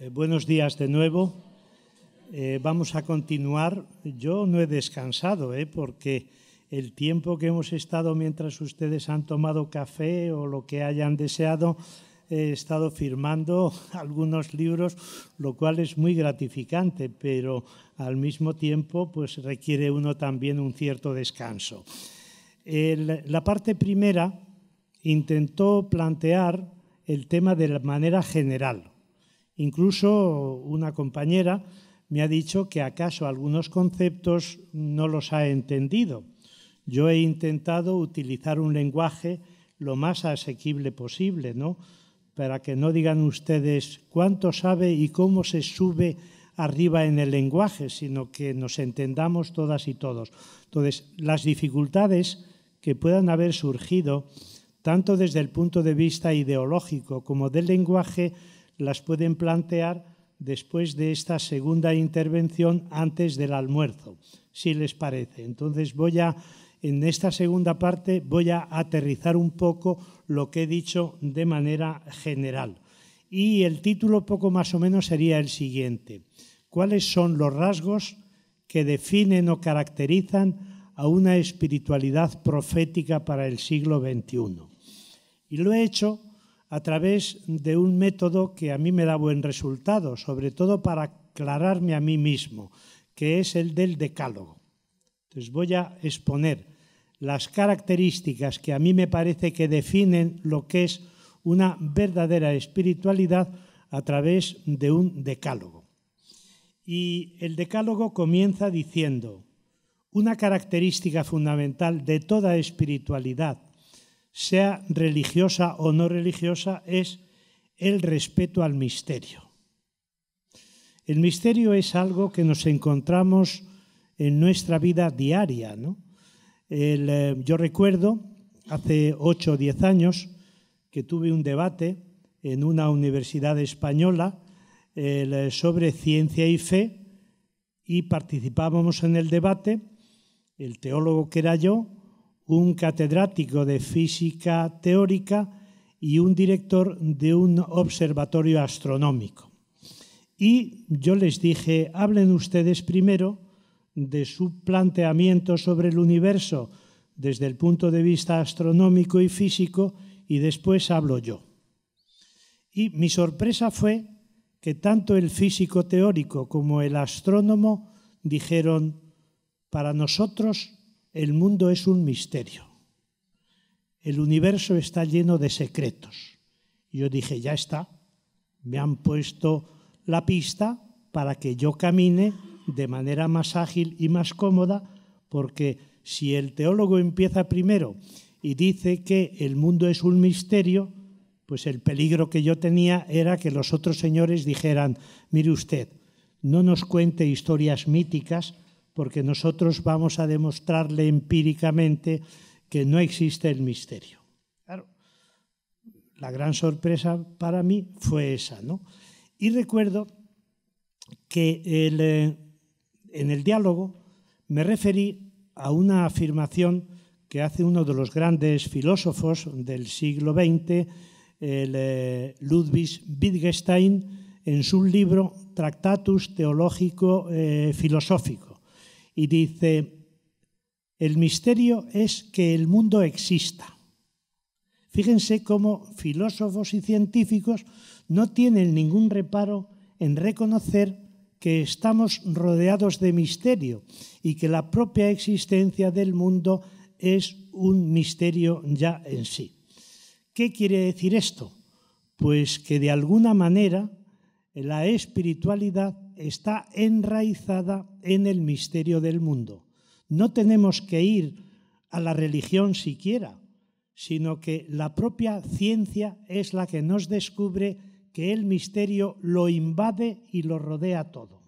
Eh, buenos días de nuevo. Eh, vamos a continuar. Yo no he descansado, eh, porque el tiempo que hemos estado mientras ustedes han tomado café o lo que hayan deseado, he estado firmando algunos libros, lo cual es muy gratificante, pero al mismo tiempo pues requiere uno también un cierto descanso. la parte primera intentó plantear el tema de la manera general Incluso una compañera me ha dicho que acaso algunos conceptos no los ha entendido. Yo he intentado utilizar un lenguaje lo más asequible posible, Para que no digan ustedes cuánto sabe y cómo se sube arriba en el lenguaje, sino que nos entendamos todas y todos. Entonces, las dificultades que puedan haber surgido, tanto desde el punto de vista ideológico como del lenguaje, las pueden plantear después de esta segunda intervención antes del almuerzo, si les parece. Entonces voy a, en esta segunda parte, voy a aterrizar un poco lo que he dicho de manera general. Y el título poco más o menos sería el siguiente. ¿Cuáles son los rasgos que definen o caracterizan a una espiritualidad profética para el siglo XXI? Y lo he hecho a través de un método que a mí me da buen resultado, sobre todo para aclararme a mí mismo, que es el del decálogo. Entonces voy a exponer las características que a mí me parece que definen lo que es una verdadera espiritualidad a través de un decálogo. Y el decálogo comienza diciendo, una característica fundamental de toda espiritualidad sea religiosa o no religiosa, es el respeto al misterio. El misterio es algo que nos encontramos en nuestra vida diaria. Eh, yo recuerdo hace 8 o 10 años que tuve un debate en una universidad española eh, sobre ciencia y fe y participábamos en el debate, el teólogo que era yo un catedrático de física teórica y un director de un observatorio astronómico. Y yo les dije, hablen ustedes primero de su planteamiento sobre el universo desde el punto de vista astronómico y físico y después hablo yo. Y mi sorpresa fue que tanto el físico teórico como el astrónomo dijeron, para nosotros el mundo es un misterio. El universo está lleno de secretos. yo dije, ya está, me han puesto la pista para que yo camine de manera más ágil y más cómoda, porque si el teólogo empieza primero y dice que el mundo es un misterio, pues el peligro que yo tenía era que los otros señores dijeran, mire usted, no nos cuente historias míticas porque nosotros vamos a demostrarle empíricamente que no existe el misterio. Claro, la gran sorpresa para mí fue esa, ¿no? Y recuerdo que eh, en el diálogo me referí a una afirmación que hace uno de los grandes filósofos del siglo XX, eh, Ludwig Wittgenstein, en su libro Tractatus Teológico eh, Filosófico y dice, el misterio es que el mundo exista. Fíjense cómo filósofos y científicos no tienen ningún reparo en reconocer que estamos rodeados de misterio y que la propia existencia del mundo es un misterio ya en sí. ¿Qué quiere decir esto? Pues que de alguna manera la espiritualidad está enraizada en el misterio del mundo. No tenemos que ir a la religión siquiera, sino que la propia ciencia es la que nos descubre que el misterio lo invade y lo rodea todo.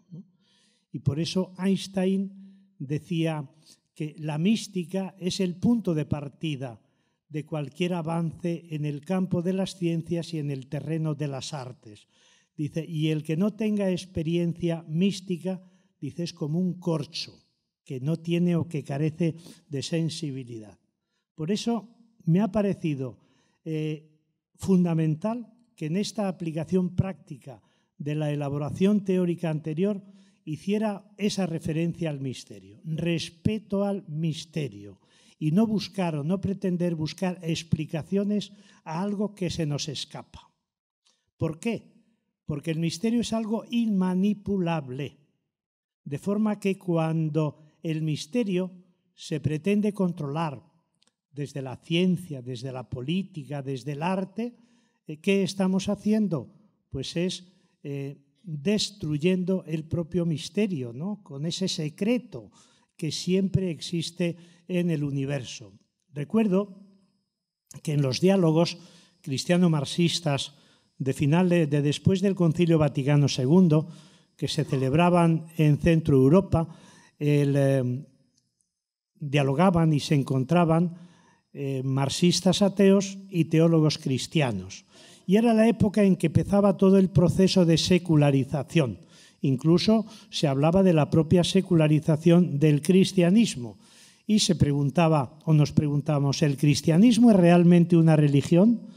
Y por eso Einstein decía que la mística es el punto de partida de cualquier avance en el campo de las ciencias y en el terreno de las artes. Dice, y el que no tenga experiencia mística Dices como un corcho que no tiene o que carece de sensibilidad. Por eso me ha parecido eh, fundamental que en esta aplicación práctica de la elaboración teórica anterior hiciera esa referencia al misterio, respeto al misterio, y no buscar o no pretender buscar explicaciones a algo que se nos escapa. ¿Por qué? Porque el misterio es algo inmanipulable. De forma que cuando el misterio se pretende controlar desde la ciencia, desde la política, desde el arte, eh, ¿qué estamos haciendo? Pues es eh, destruyendo el propio misterio, ¿no? Con ese secreto que siempre existe en el universo. Recuerdo que en los diálogos cristiano-marxistas de de después del Concilio Vaticano II, que se celebraban en Centro Europa, eh, dialogaban y se encontraban eh, marxistas ateos y teólogos cristianos. Y era la época en que empezaba todo el proceso de secularización. Incluso se hablaba de la propia secularización del cristianismo. Y se preguntaba, o nos preguntamos, ¿el cristianismo es realmente una religión?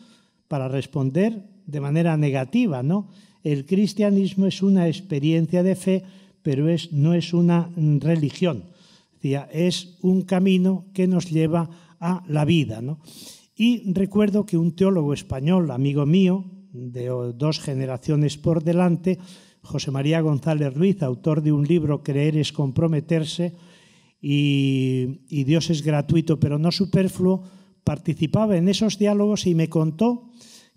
Para responder de manera negativa, ¿no? El cristianismo es una experiencia de fe, pero es, no es una religión. Es un camino que nos lleva a la vida. Y recuerdo que un teólogo español, amigo mío, de dos generaciones por delante, José María González Ruiz, autor de un libro Creer es comprometerse y, y, Dios es gratuito pero no superfluo, participaba en esos diálogos y me contó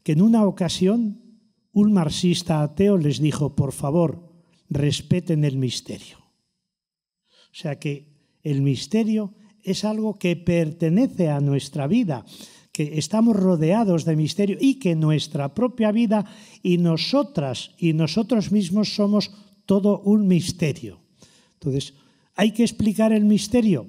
que en una ocasión un marxista ateo les dijo, por favor, respeten el misterio. O sea que el misterio es algo que pertenece a nuestra vida, que estamos rodeados de misterio y que nuestra propia vida y nosotras y nosotros mismos somos todo un misterio. Entonces, ¿hay que explicar el misterio?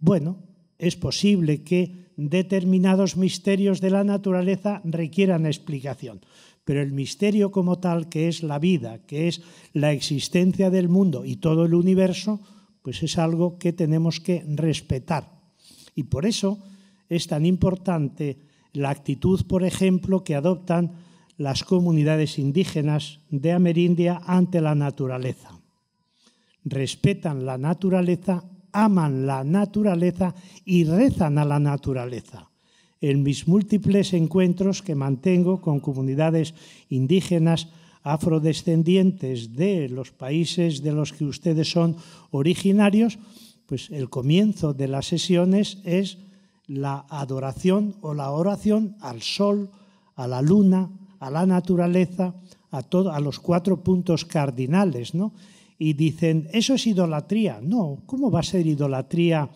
Bueno, es posible que determinados misterios de la naturaleza requieran explicación pero el misterio como tal, que es la vida, que es la existencia del mundo y todo el universo, pues es algo que tenemos que respetar. Y por eso es tan importante la actitud, por ejemplo, que adoptan las comunidades indígenas de Amerindia ante la naturaleza. Respetan la naturaleza, aman la naturaleza y rezan a la naturaleza en mis múltiples encuentros que mantengo con comunidades indígenas afrodescendientes de los países de los que ustedes son originarios, pues el comienzo de las sesiones es la adoración o la oración al sol, a la luna, a la naturaleza, a, a los cuatro puntos cardinales, ¿no? Y dicen, eso es idolatría. No, ¿cómo va a ser idolatría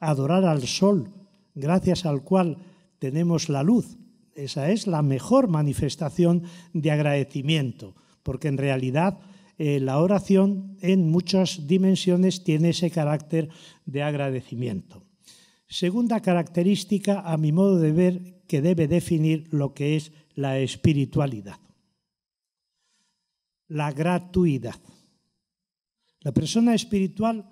adorar al sol, gracias al cual tenemos la luz. Esa es la mejor manifestación de agradecimiento, porque en realidad eh, la oración en muchas dimensiones tiene ese carácter de agradecimiento. Segunda característica, a mi modo de ver, que debe definir lo que es la espiritualidad. La gratuidad. La persona espiritual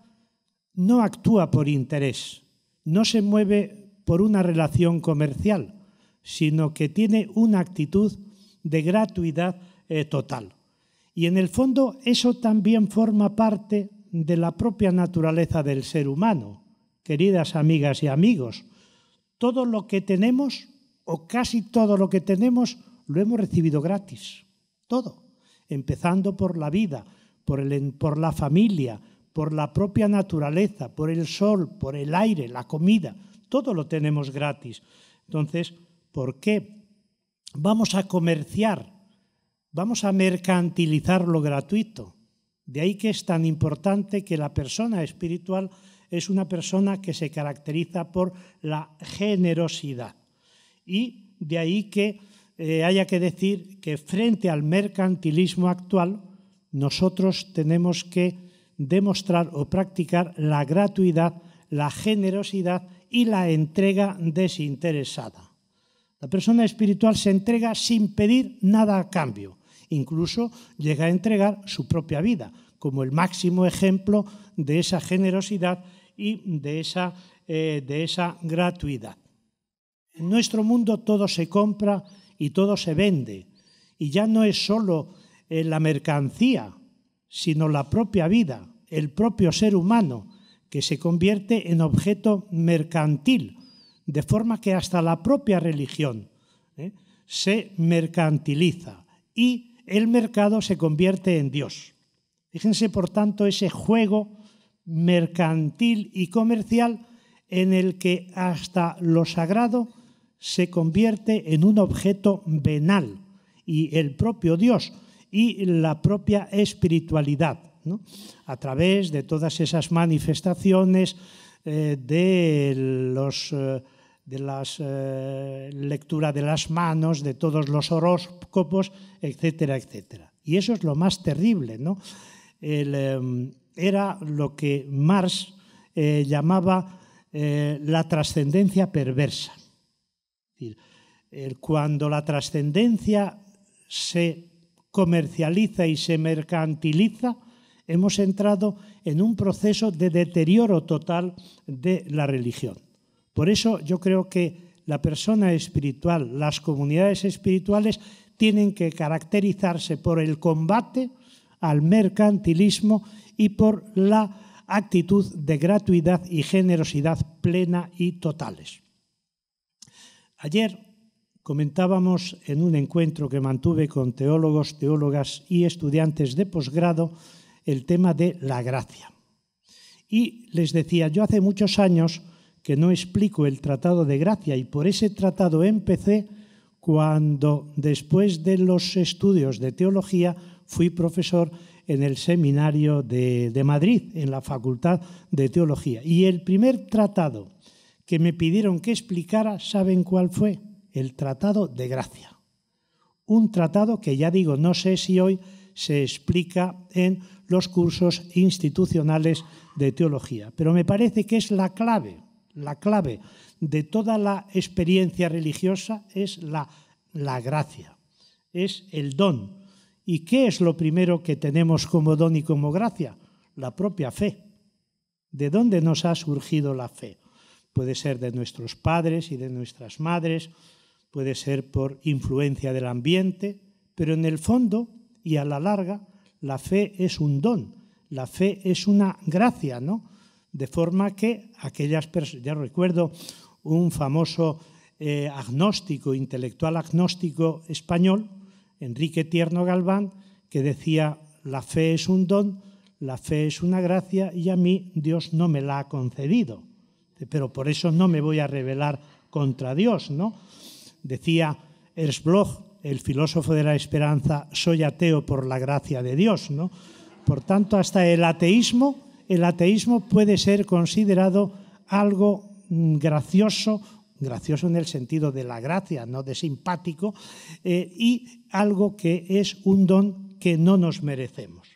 no actúa por interés, no se mueve por una relación comercial, sino que tiene una actitud de gratuidad eh, total. Y en el fondo eso también forma parte de la propia naturaleza del ser humano. Queridas amigas y amigos, todo lo que tenemos, o casi todo lo que tenemos, lo hemos recibido gratis. Todo. Empezando por la vida, por la familia, por la propia naturaleza, por el sol, por el aire, la comida todo lo tenemos gratis. Entonces, ¿por qué vamos a comerciar? Vamos a mercantilizar lo gratuito. De ahí que es tan importante que la persona espiritual es una persona que se caracteriza por la generosidad. Y de ahí que eh, haya que decir que frente al mercantilismo actual, nosotros tenemos que demostrar o practicar la gratuidad, la generosidad y la entrega desinteresada. La persona espiritual se entrega sin pedir nada a cambio, incluso llega a entregar su propia vida, como el máximo ejemplo de esa generosidad y de esa, eh, de esa gratuidad. En nuestro mundo todo se compra y todo se vende, y ya no es solo eh, la mercancía, sino la propia vida, el propio ser humano, que se convierte en objeto mercantil, de forma que hasta la propia religión ¿eh? se mercantiliza y el mercado se convierte en Dios. Fíjense, por tanto, ese juego mercantil y comercial en el que hasta lo sagrado se convierte en un objeto venal y el propio Dios y la propia espiritualidad a través de todas esas manifestaciones eh, de, la eh, las eh, lectura de las manos, de todos los horóscopos, etcétera, etcétera. Y eso es lo más terrible. Em, era lo que Marx llamaba la trascendencia perversa. cuando la trascendencia se comercializa y se mercantiliza, hemos entrado en un proceso de deterioro total de la religión. Por eso yo creo que la persona espiritual, las comunidades espirituales tienen que caracterizarse por el combate al mercantilismo y por la actitud de gratuidad y generosidad plena y totales. Ayer comentábamos en un encuentro que mantuve con teólogos, teólogas y estudiantes de posgrado el tema de la gracia. Y les decía, yo hace muchos años que no explico el Tratado de Gracia y por ese tratado empecé cuando después de los estudios de teología fui profesor en el seminario de, de, Madrid, en la Facultad de Teología. Y el primer tratado que me pidieron que explicara, ¿saben cuál fue? El Tratado de Gracia. Un tratado que ya digo, no sé si hoy se explica en los cursos institucionales de teología. Pero me parece que es la clave, la clave de toda la experiencia religiosa es la, la gracia, es el don. ¿Y qué es lo primero que tenemos como don y como gracia? La propia fe. ¿De dónde nos ha surgido la fe? Puede ser de nuestros padres y de nuestras madres, puede ser por influencia del ambiente, pero en el fondo y a la larga la fe es un don, la fe es una gracia, ¿no? De forma que aquellas personas, ya recuerdo un famoso eh, agnóstico, intelectual agnóstico español, Enrique Tierno Galván, que decía, la fe es un don, la fe es una gracia y a mí Dios no me la ha concedido. Pero por eso no me voy a rebelar contra Dios, ¿no? Decía Erzbloch, el filósofo de la esperanza, soy ateo por la gracia de Dios, ¿no? Por tanto, hasta el ateísmo, el ateísmo puede ser considerado algo mm, gracioso, gracioso en el sentido de la gracia, no de simpático, eh, y algo que es un don que no nos merecemos.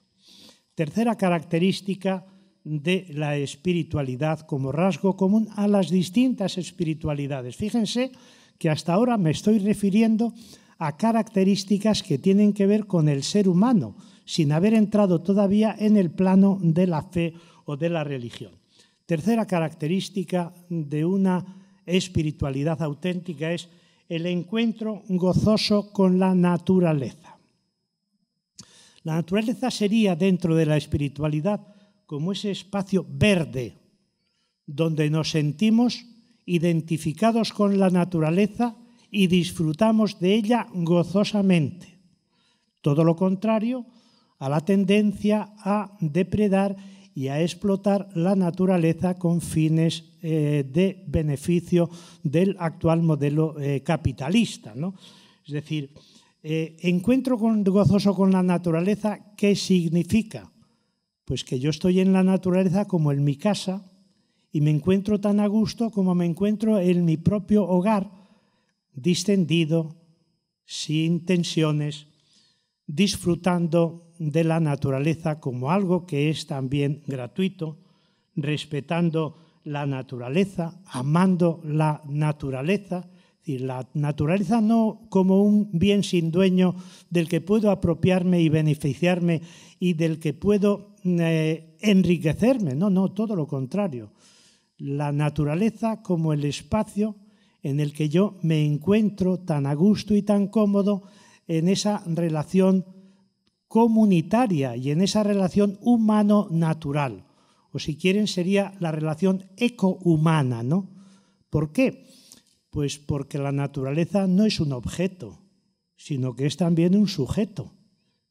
Tercera característica de la espiritualidad como rasgo común a las distintas espiritualidades. Fíjense que hasta ahora me estoy refiriendo a características que tienen que ver con el ser humano, sin haber entrado todavía en el plano de la fe o de la religión. Tercera característica de una espiritualidad auténtica es el encuentro gozoso con la naturaleza. La naturaleza sería dentro de la espiritualidad como ese espacio verde donde nos sentimos identificados con la naturaleza y disfrutamos de ella gozosamente. Todo lo contrario a la tendencia a depredar y a explotar la naturaleza con fines eh, de beneficio del actual modelo eh, capitalista. ¿no? Es decir, eh, encuentro con, gozoso con la naturaleza, ¿qué significa? Pues que yo estoy en la naturaleza como en mi casa y me encuentro tan a gusto como me encuentro en mi propio hogar distendido, sin tensiones, disfrutando de la naturaleza como algo que es también gratuito, respetando la naturaleza, amando la naturaleza, y la naturaleza no como un bien sin dueño del que puedo apropiarme y beneficiarme y del que puedo eh, enriquecerme, no, no, todo lo contrario. La naturaleza como el espacio en el que yo me encuentro tan a gusto y tan cómodo en esa relación comunitaria y en esa relación humano-natural. O si quieren, sería la relación eco-humana, ¿no? ¿Por qué? Pues porque la naturaleza no es un objeto, sino que es también un sujeto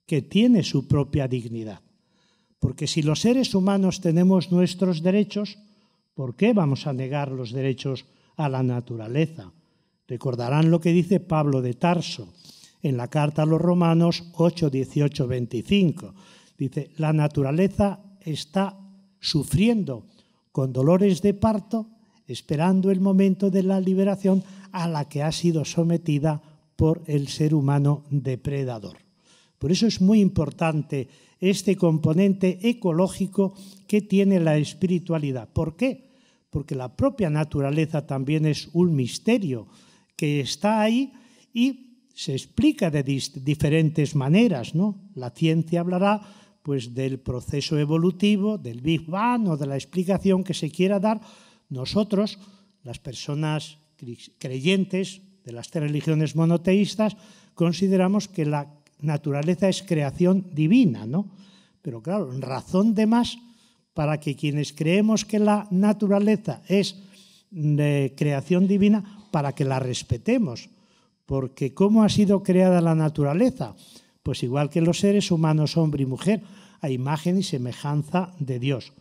que tiene su propia dignidad. Porque si los seres humanos tenemos nuestros derechos, ¿por qué vamos a negar los derechos a la naturaleza. Recordarán lo que dice Pablo de Tarso en la carta a los Romanos 8, 18, 25. Dice, la naturaleza está sufriendo con dolores de parto, esperando el momento de la liberación a la que ha sido sometida por el ser humano depredador. Por eso es muy importante este componente ecológico que tiene la espiritualidad. ¿Por qué? porque la propia naturaleza también es un misterio que está ahí y se explica de diferentes maneras. ¿no? La ciencia hablará pues, del proceso evolutivo, del Big Bang o de la explicación que se quiera dar. Nosotros, las personas creyentes de las religiones monoteístas, consideramos que la naturaleza es creación divina, ¿no? Pero claro, razón de más para que quienes creemos que la naturaleza es de creación divina, para que la respetemos. Porque ¿cómo ha sido creada la naturaleza? Pues igual que los seres humanos, hombre y mujer, a imagen y semejanza de Dios.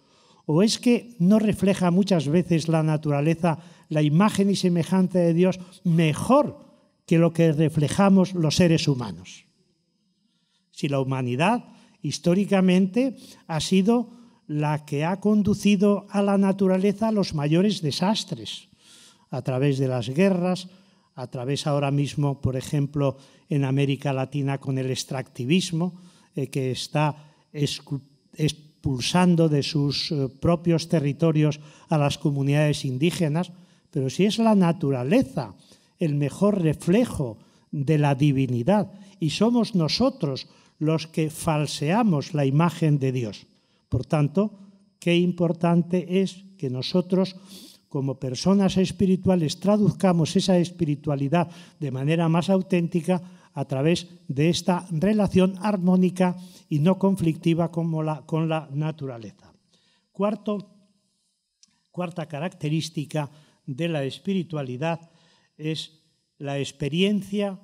¿O es que no refleja muchas veces la naturaleza la imagen y semejanza de Dios mejor que lo que reflejamos los seres humanos? Si la humanidad históricamente ha sido la que ha conducido a la naturaleza a los mayores desastres, a través de las guerras, a través ahora mismo, por ejemplo, en América Latina con el extractivismo, eh, que está expulsando de sus eh, propios territorios a las comunidades indígenas, pero si es la naturaleza el mejor reflejo de la divinidad y somos nosotros los que falseamos la imagen de Dios. Por tanto, qué importante es que nosotros como personas espirituales traduzcamos esa espiritualidad de manera más auténtica a través de esta relación armónica y no conflictiva con la naturaleza. cuarta característica de la espiritualidad es la experiencia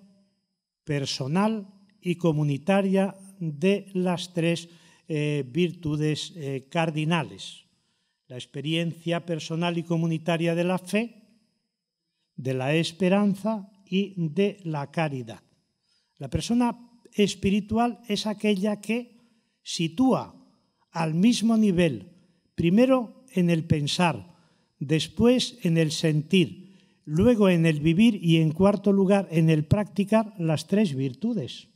personal y comunitaria de las tres eh, virtudes eh, cardinales. La experiencia personal y comunitaria de la fe, de la esperanza y de la caridad. La persona espiritual es aquella que sitúa al mismo nivel, primero en el pensar, después en el sentir, luego en el vivir y en cuarto lugar en el practicar las tres virtudes,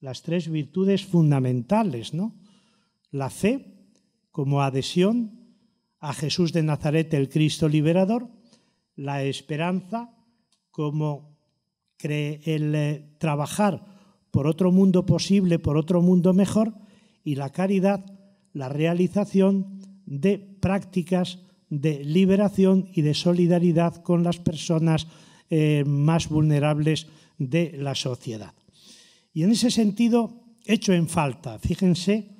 las tres virtudes fundamentales, ¿no? la fe como adhesión a Jesús de Nazaret, el Cristo liberador, la esperanza como el eh, trabajar por otro mundo posible, por otro mundo mejor, y la caridad, la realización de prácticas de liberación y de solidaridad con las personas eh, más vulnerables de la sociedad. Y en ese sentido, hecho en falta, fíjense,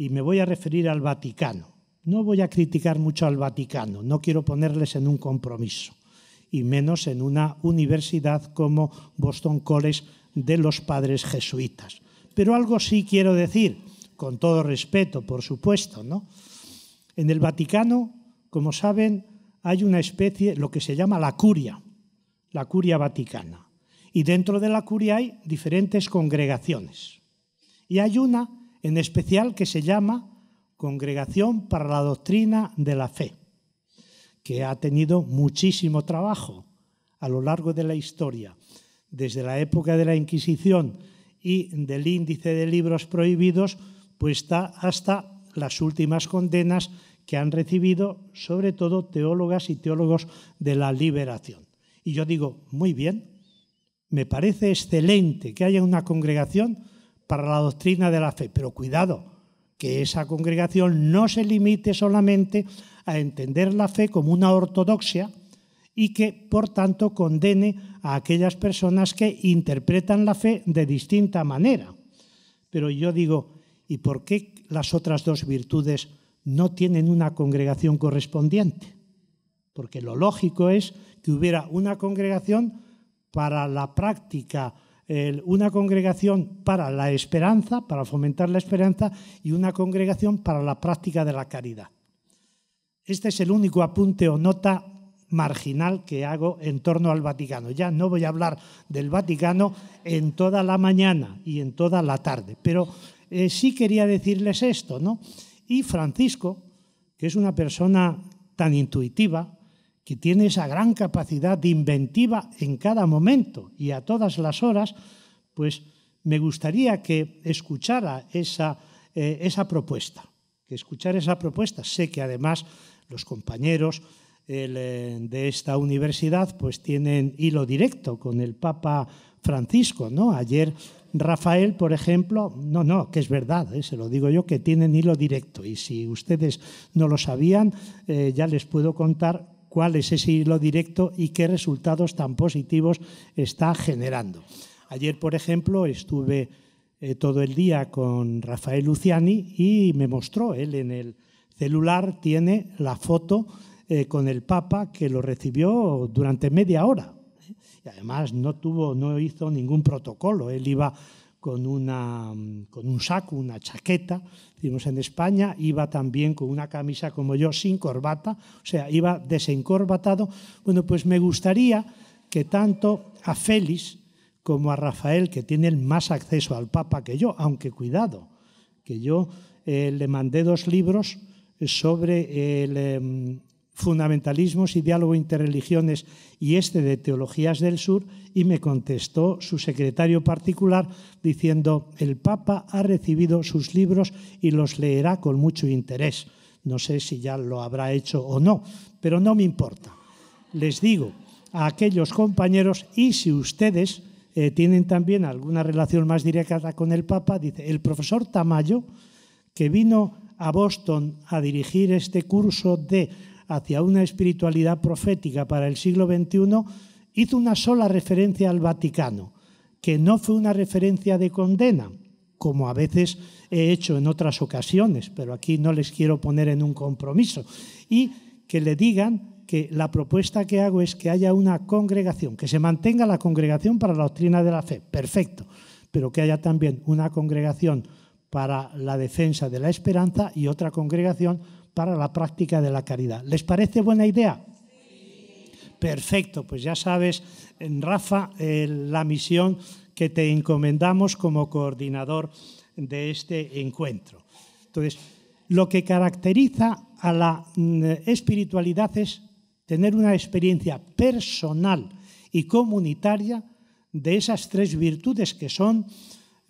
y me voy a referir al Vaticano. No voy a criticar mucho al Vaticano, no quiero ponerles en un compromiso, y menos en una universidad como Boston College de los padres jesuitas. Pero algo sí quiero decir, con todo respeto, por supuesto, ¿no? En el Vaticano, como saben, hay una especie, lo que se llama la curia, la curia vaticana. Y dentro de la curia hay diferentes congregaciones. Y hay una en especial que se llama Congregación para la Doctrina de la Fe, que ha tenido muchísimo trabajo a lo largo de la historia, desde la época de la Inquisición y del índice de libros prohibidos, pues hasta las últimas condenas que han recibido sobre todo teólogas y teólogos de la liberación. Y yo digo, muy bien, me parece excelente que haya una congregación para la doctrina de la fe. Pero cuidado, que esa congregación no se limite solamente a entender la fe como una ortodoxia y que, por tanto, condene a aquellas personas que interpretan la fe de distinta manera. Pero yo digo, ¿y por qué las otras dos virtudes no tienen una congregación correspondiente? Porque lo lógico es que hubiera una congregación para la práctica una congregación para la esperanza, para fomentar la esperanza, y una congregación para la práctica de la caridad. Este es el único apunte o nota marginal que hago en torno al Vaticano. Ya no voy a hablar del Vaticano en toda la mañana y en toda la tarde, pero eh, sí quería decirles esto, ¿no? Y Francisco, que es una persona tan intuitiva, que tiene esa gran capacidad de inventiva en cada momento y a todas las horas, pues me gustaría que escuchara esa, eh, esa propuesta, que escuchara esa propuesta. Sé que además los compañeros eh, de esta universidad pues tienen hilo directo con el Papa Francisco, ¿no? Ayer Rafael, por ejemplo, no, no, que es verdad, eh, se lo digo yo, que tienen hilo directo y si ustedes no lo sabían, ya les puedo contar cuál es ese hilo directo y qué resultados tan positivos está generando. Ayer, por ejemplo, estuve eh, todo el día con Rafael Luciani y me mostró, él en el celular tiene la foto eh, con el Papa que lo recibió durante media hora. Y además no, tuvo, no hizo ningún protocolo, él iba con, una, con un saco, una chaqueta, decimos en España, iba también con una camisa como yo, sin corbata, o sea, iba desencorbatado. Bueno, pues me gustaría que tanto a Félix como a Rafael, que tienen más acceso al Papa que yo, aunque cuidado, que yo eh, le mandé dos libros sobre el, em, fundamentalismos y diálogo interreligiones y este de teologías del sur, y me contestó su secretario particular diciendo, el Papa ha recibido sus libros y los leerá con mucho interés. No sé si ya lo habrá hecho o no, pero no me importa. Les digo a aquellos compañeros y si ustedes eh, tienen también alguna relación más directa con el Papa, dice, el profesor Tamayo, que vino a Boston a dirigir este curso de hacia una espiritualidad profética para el siglo XXI, hizo una sola referencia al Vaticano, que no fue una referencia de condena, como a veces he hecho en otras ocasiones, pero aquí no les quiero poner en un compromiso, y que le digan que la propuesta que hago es que haya una congregación, que se mantenga la congregación para la doctrina de la fe, perfecto, pero que haya también una congregación para la defensa de la esperanza y otra congregación para la práctica de la caridad. ¿Les parece buena idea? Perfecto, pues ya sabes, Rafa, eh, la misión que te encomendamos como coordinador de este encuentro. Entonces, lo que caracteriza a la mm, espiritualidad es tener una experiencia personal y comunitaria de esas tres virtudes que son,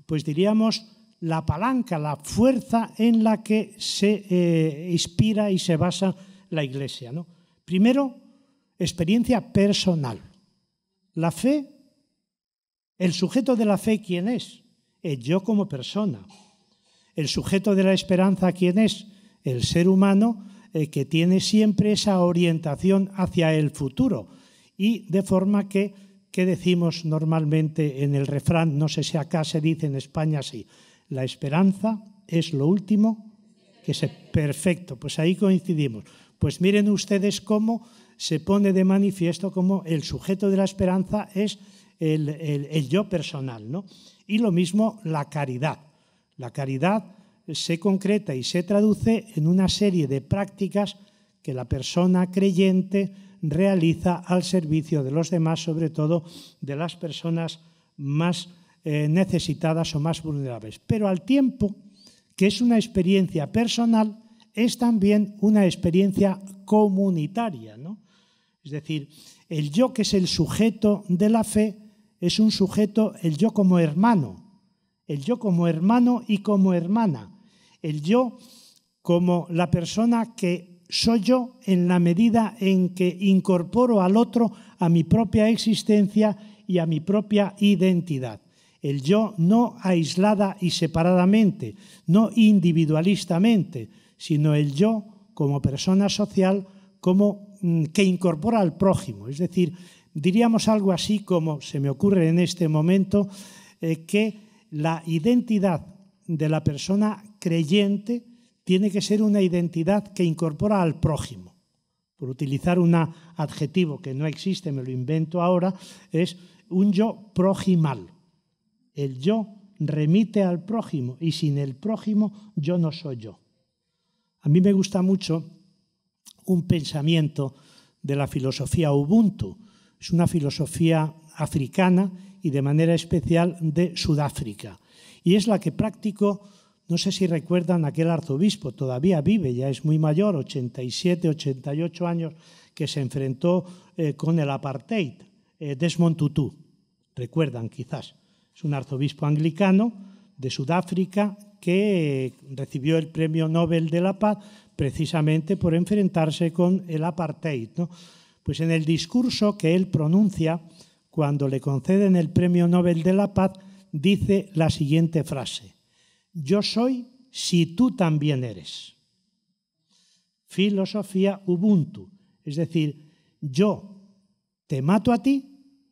pues diríamos, la palanca, la fuerza en la que se eh, inspira y se basa la Iglesia. ¿no? Primero, experiencia personal. La fe, el sujeto de la fe, ¿quién es? yo como persona. El sujeto de la esperanza, ¿quién es? El ser humano eh, que tiene siempre esa orientación hacia el futuro. Y de forma que, ¿qué decimos normalmente en el refrán? No sé si acá se dice en España así la esperanza es lo último que se... Perfecto, pues ahí coincidimos. Pues miren ustedes cómo se pone de manifiesto cómo el sujeto de la esperanza es el, yo personal, ¿no? Y lo mismo la caridad. La caridad se concreta y se traduce en una serie de prácticas que la persona creyente realiza al servicio de los demás, sobre todo de las personas más eh, necesitadas o más vulnerables. Pero al tiempo que es una experiencia personal, es también una experiencia comunitaria. ¿no? Es decir, el yo que es el sujeto de la fe es un sujeto, el yo como hermano, el yo como hermano y como hermana, el yo como la persona que soy yo en la medida en que incorporo al otro a mi propia existencia y a mi propia identidad. El yo no aislada y separadamente, no individualistamente, sino el yo como persona social como, mm, que incorpora al prójimo. Es decir, diríamos algo así como, se me ocurre en este momento, eh, que la identidad de la persona creyente tiene que ser una identidad que incorpora al prójimo. Por utilizar un adjetivo que no existe, me lo invento ahora, es un yo prójimal. El yo remite al prójimo y sin el prójimo yo no soy yo. A mí me gusta mucho un pensamiento de la filosofía Ubuntu. Es una filosofía africana y de manera especial de Sudáfrica. Y es la que práctico, no sé si recuerdan, aquel arzobispo, todavía vive, ya es muy mayor, 87, 88 años, que se enfrentó eh, con el apartheid, eh, Desmond Tutu. Recuerdan quizás. Es un arzobispo anglicano de Sudáfrica que eh, recibió el Premio Nobel de la Paz precisamente por enfrentarse con el apartheid. Pues en el discurso que él pronuncia cuando le conceden el Premio Nobel de la Paz, dice la siguiente frase, yo soy si tú también eres. Filosofía Ubuntu, es decir, yo te mato a ti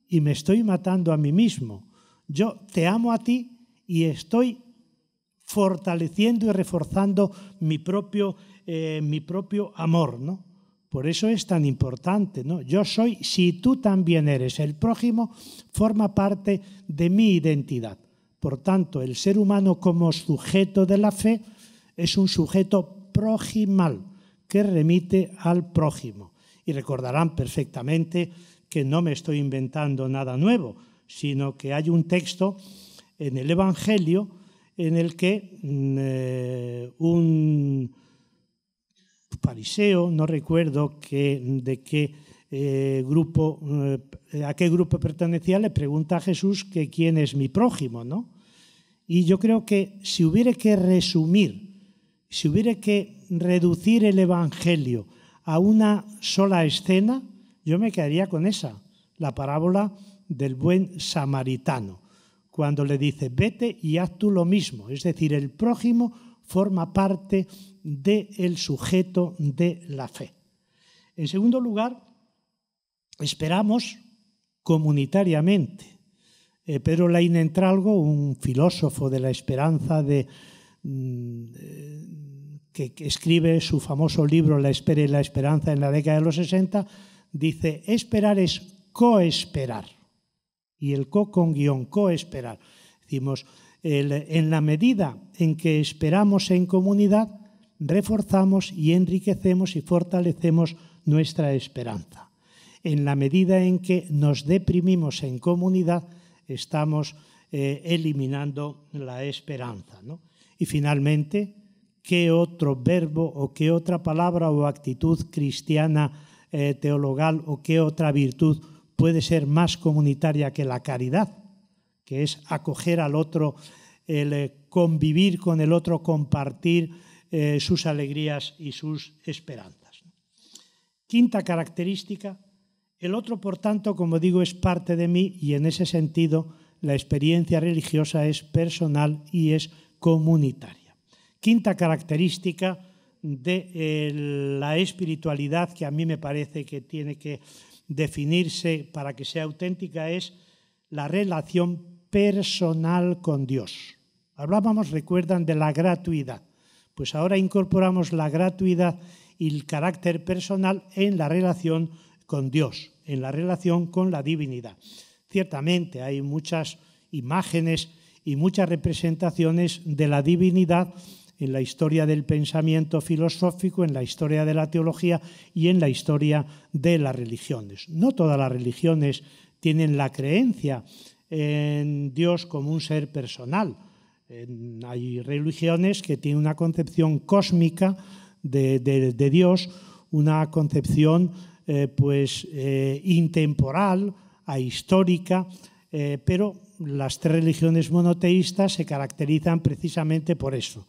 y me estoy matando a mí mismo yo te amo a ti y estoy fortaleciendo y reforzando eh, mi propio, amor, ¿no? Por eso es tan importante, ¿no? Yo soy, si tú también eres el prójimo, forma parte de mi identidad. Por tanto, el ser humano como sujeto de la fe es un sujeto prójimal que remite al prójimo. Y recordarán perfectamente que no me estoy inventando nada nuevo sino que hay un texto en el Evangelio en el que mm, eh, un fariseo, no recuerdo de qué eh, grupo, eh, a qué grupo pertenecía, le pregunta a Jesús que quién es mi prójimo, ¿no? Y yo creo que si hubiera que resumir, si hubiera que reducir el Evangelio a una sola escena, yo me quedaría con esa, la parábola del buen samaritano, cuando le dice, vete y haz tú lo mismo. Es decir, el prójimo forma parte del sujeto de la fe. En segundo lugar, esperamos comunitariamente. Pero eh, Pedro Entralgo, un filósofo de la esperanza de, mm, eh, que, que escribe su famoso libro La espera y la esperanza en la década de los 60, dice, esperar es coesperar y el co con guión, co-esperar, Decimos, en la medida en que esperamos en comunidad, reforzamos y enriquecemos y fortalecemos nuestra esperanza. En la medida en que nos deprimimos en comunidad, estamos eh, eliminando la esperanza. Y finalmente, ¿qué otro verbo o qué otra palabra o actitud cristiana eh, teologal o qué otra virtud puede ser más comunitaria que la caridad, que es acoger al otro, el eh, convivir con el otro, compartir eh, sus alegrías y sus esperanzas. Quinta característica, el otro, por tanto, como digo, es parte de mí y en ese sentido la experiencia religiosa es personal y es comunitaria. Quinta característica de eh, la espiritualidad que a mí me parece que tiene que definirse para que sea auténtica es la relación personal con Dios. Hablábamos, recuerdan, de la gratuidad. Pues ahora incorporamos la gratuidad y el carácter personal en la relación con Dios, en la relación con la divinidad. Ciertamente hay muchas imágenes y muchas representaciones de la divinidad en la historia del pensamiento filosófico, en la historia de la teología y en la historia de las religiones. No todas las religiones tienen la creencia en Dios como un ser personal. Hay religiones que tienen una concepción cósmica de, Dios, una concepción eh, pues eh, intemporal, ahistórica, eh, pero las tres religiones monoteístas se caracterizan precisamente por eso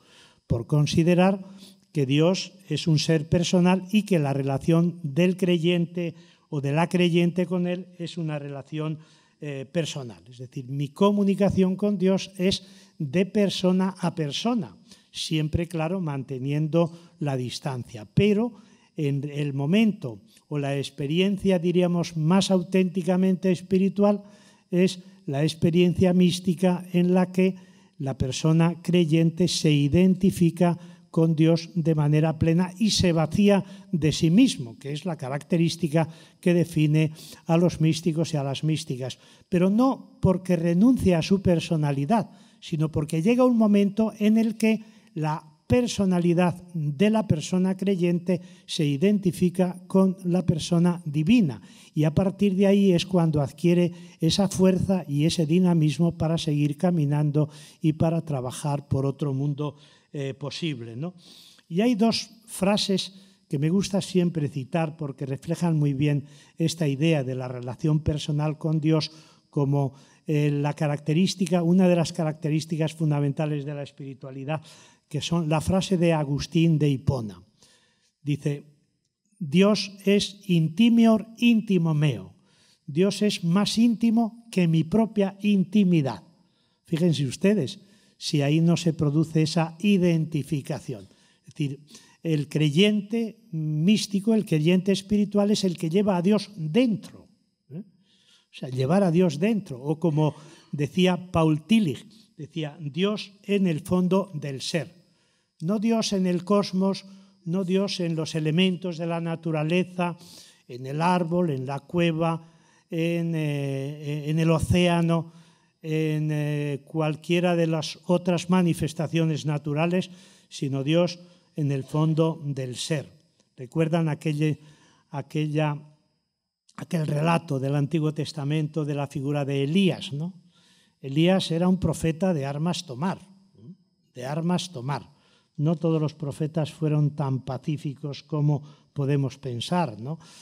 por considerar que Dios es un ser personal y que la relación del creyente o de la creyente con Él es una relación eh, personal. Es decir, mi comunicación con Dios es de persona a persona, siempre, claro, manteniendo la distancia. Pero en el momento o la experiencia, diríamos, más auténticamente espiritual es la experiencia mística en la que la persona creyente se identifica con Dios de manera plena y se vacía de sí mismo, que es la característica que define a los místicos y a las místicas. Pero no porque renuncie a su personalidad, sino porque llega un momento en el que la personalidad de la persona creyente se identifica con la persona divina y a partir de ahí es cuando adquiere esa fuerza y ese dinamismo para seguir caminando y para trabajar por otro mundo eh, posible. ¿no? Y hay dos frases que me gusta siempre citar porque reflejan muy bien esta idea de la relación personal con Dios como eh, la característica, una de las características fundamentales de la espiritualidad que son la frase de Agustín de Hipona. Dice, Dios es intimior íntimo meo. Dios es más íntimo que mi propia intimidad. Fíjense ustedes si ahí no se produce esa identificación. Es decir, el creyente místico, el creyente espiritual es el que lleva a Dios dentro. ¿eh? O sea, llevar a Dios dentro. O como decía Paul Tillich, decía Dios en el fondo del ser. No Dios en el cosmos, no Dios en los elementos de la naturaleza, en el árbol, en la cueva, en, eh, el océano, en eh, cualquiera de las otras manifestaciones naturales, sino Dios en el fondo del ser. ¿Recuerdan aquel, aquella, aquel relato del Antiguo Testamento de la figura de Elías? ¿no? Elías era un profeta de armas tomar, de armas tomar no todos los profetas fueron tan pacíficos como podemos pensar.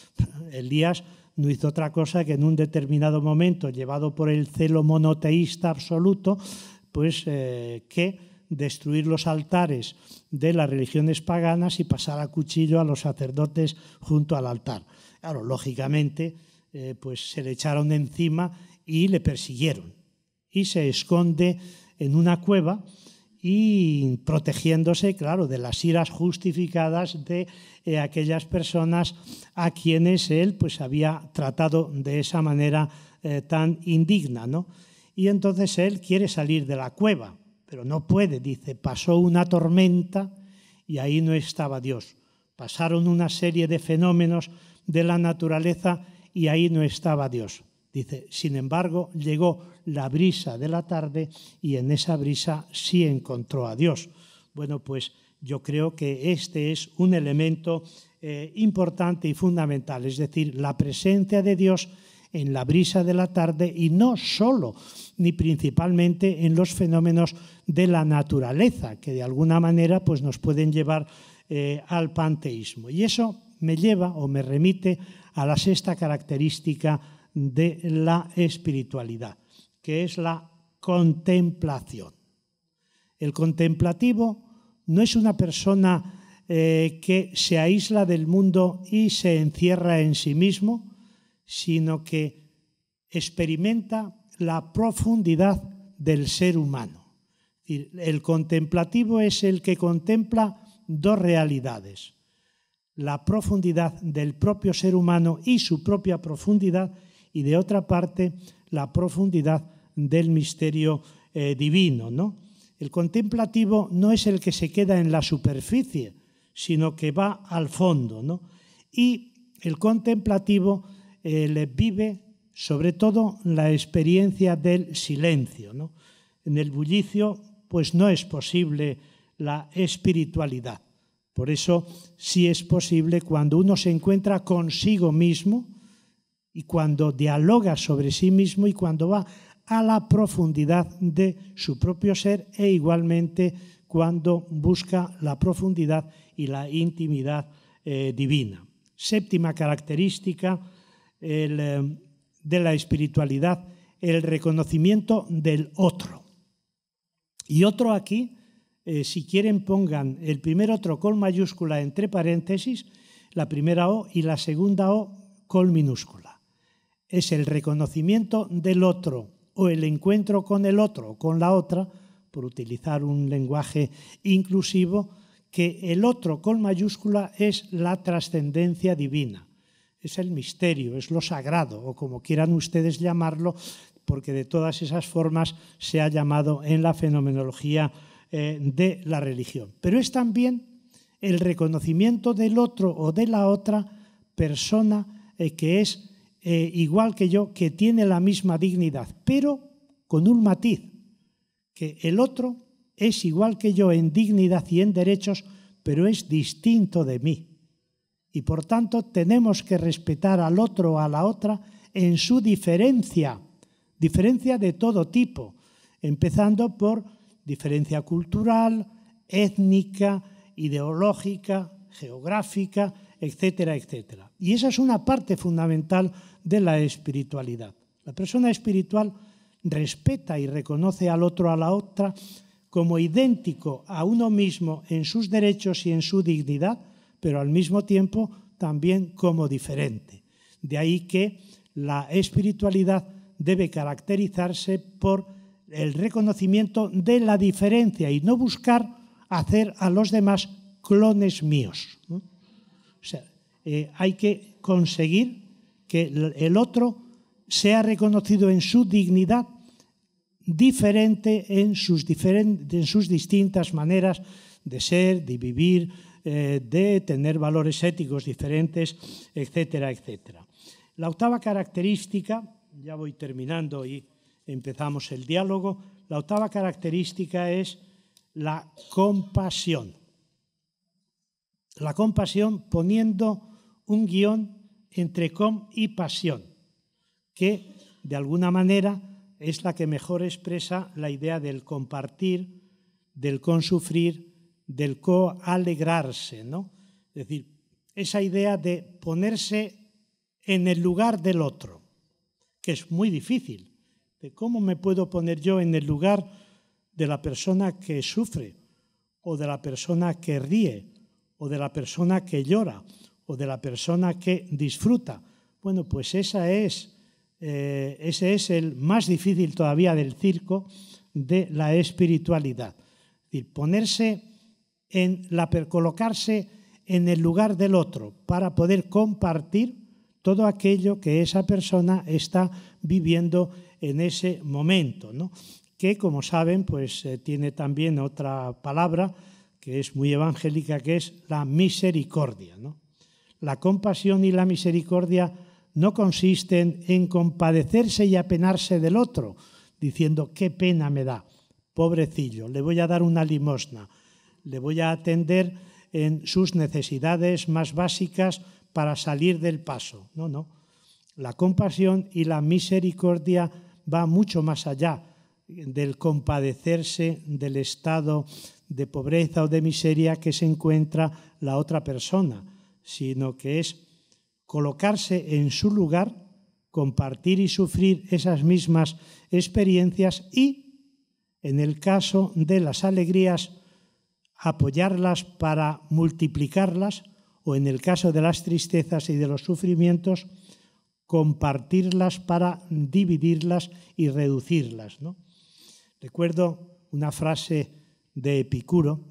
Elías no hizo otra cosa que en un determinado momento, llevado por el celo monoteísta absoluto, pues eh, que destruir los altares de las religiones paganas y pasar a cuchillo a los sacerdotes junto al altar. Claro, lógicamente, eh, pues se le echaron encima y le persiguieron. Y se esconde en una cueva y protegiéndose, claro, de las iras justificadas de eh, aquellas personas a quienes él pues, había tratado de esa manera eh, tan indigna. Y entonces él quiere salir de la cueva, pero no puede, dice, pasó una tormenta y ahí no estaba Dios. Pasaron una serie de fenómenos de la naturaleza y ahí no estaba Dios. Dice, sin embargo, llegó la brisa de la tarde y en esa brisa sí encontró a Dios. Bueno, pues yo creo que este es un elemento eh, importante y fundamental, es decir, la presencia de Dios en la brisa de la tarde y no solo ni principalmente en los fenómenos de la naturaleza, que de alguna manera pues, nos pueden llevar eh, al panteísmo. Y eso me lleva o me remite a la sexta característica de la espiritualidad, que es la contemplación. El contemplativo no es una persona eh, que se aísla del mundo y se encierra en sí mismo, sino que experimenta la profundidad del ser humano. El contemplativo es el que contempla dos realidades, la profundidad del propio ser humano y su propia profundidad, y de otra parte la profundidad del misterio eh, divino. ¿no? El contemplativo no es el que se queda en la superficie, sino que va al fondo. ¿no? Y el contemplativo eh, le vive sobre todo la experiencia del silencio. ¿no? En el bullicio pues no es posible la espiritualidad. Por eso sí es posible cuando uno se encuentra consigo mismo, y cuando dialoga sobre sí mismo y cuando va a la profundidad de su propio ser e igualmente cuando busca la profundidad y la intimidad eh, divina. Séptima característica eh, de la espiritualidad, el reconocimiento del otro. Y otro aquí, eh, si quieren pongan el primer otro con mayúscula entre paréntesis, la primera O y la segunda O con minúscula es el reconocimiento del otro o el encuentro con el otro, con la otra, por utilizar un lenguaje inclusivo, que el otro con mayúscula es la trascendencia divina, es el misterio, es lo sagrado, o como quieran ustedes llamarlo, porque de todas esas formas se ha llamado en la fenomenología eh, de la religión. Pero es también el reconocimiento del otro o de la otra persona eh, que es eh, igual que yo, que tiene la misma dignidad, pero con un matiz, que el otro es igual que yo en dignidad y en derechos, pero es distinto de mí. Y por tanto tenemos que respetar al otro o a la otra en su diferencia, diferencia de todo tipo, empezando por diferencia cultural, étnica, ideológica, geográfica, etcétera, etcétera. Y esa es una parte fundamental de la espiritualidad. La persona espiritual respeta y reconoce al otro, a la otra, como idéntico a uno mismo en sus derechos y en su dignidad, pero al mismo tiempo también como diferente. De ahí que la espiritualidad debe caracterizarse por el reconocimiento de la diferencia y no buscar hacer a los demás clones míos. O sea, eh, hay que conseguir que el otro sea reconocido en su dignidad diferente en sus, en sus distintas maneras de ser, de vivir, eh, de tener valores éticos diferentes, etcétera, etcétera. La octava característica, ya voy terminando y empezamos el diálogo, la octava característica es la compasión. La compasión poniendo un guión entre com y pasión, que de alguna manera es la que mejor expresa la idea del compartir, del consufrir, del coalegrarse, ¿no? Es decir, esa idea de ponerse en el lugar del otro, que es muy difícil. De cómo me puedo poner yo en el lugar de la persona que sufre, o de la persona que ríe, o de la persona que llora, o de la persona que disfruta. Bueno, pues esa es, eh, ese es el más difícil todavía del circo de la espiritualidad. Es decir, ponerse en la, colocarse en el lugar del otro para poder compartir todo aquello que esa persona está viviendo en ese momento, ¿no? que como saben, pues eh, tiene también otra palabra que es muy evangélica, que es la misericordia. ¿no? la compasión y la misericordia no consisten en compadecerse y apenarse del otro, diciendo, qué pena me da, pobrecillo, le voy a dar una limosna, le voy a atender en sus necesidades más básicas para salir del paso. No, no. La compasión y la misericordia va mucho más allá del compadecerse del estado de pobreza o de miseria que se encuentra la otra persona sino que es colocarse en su lugar, compartir y sufrir esas mismas experiencias y, en el caso de las alegrías, apoyarlas para multiplicarlas o, en el caso de las tristezas y de los sufrimientos, compartirlas para dividirlas y reducirlas. Recuerdo una frase de Epicuro,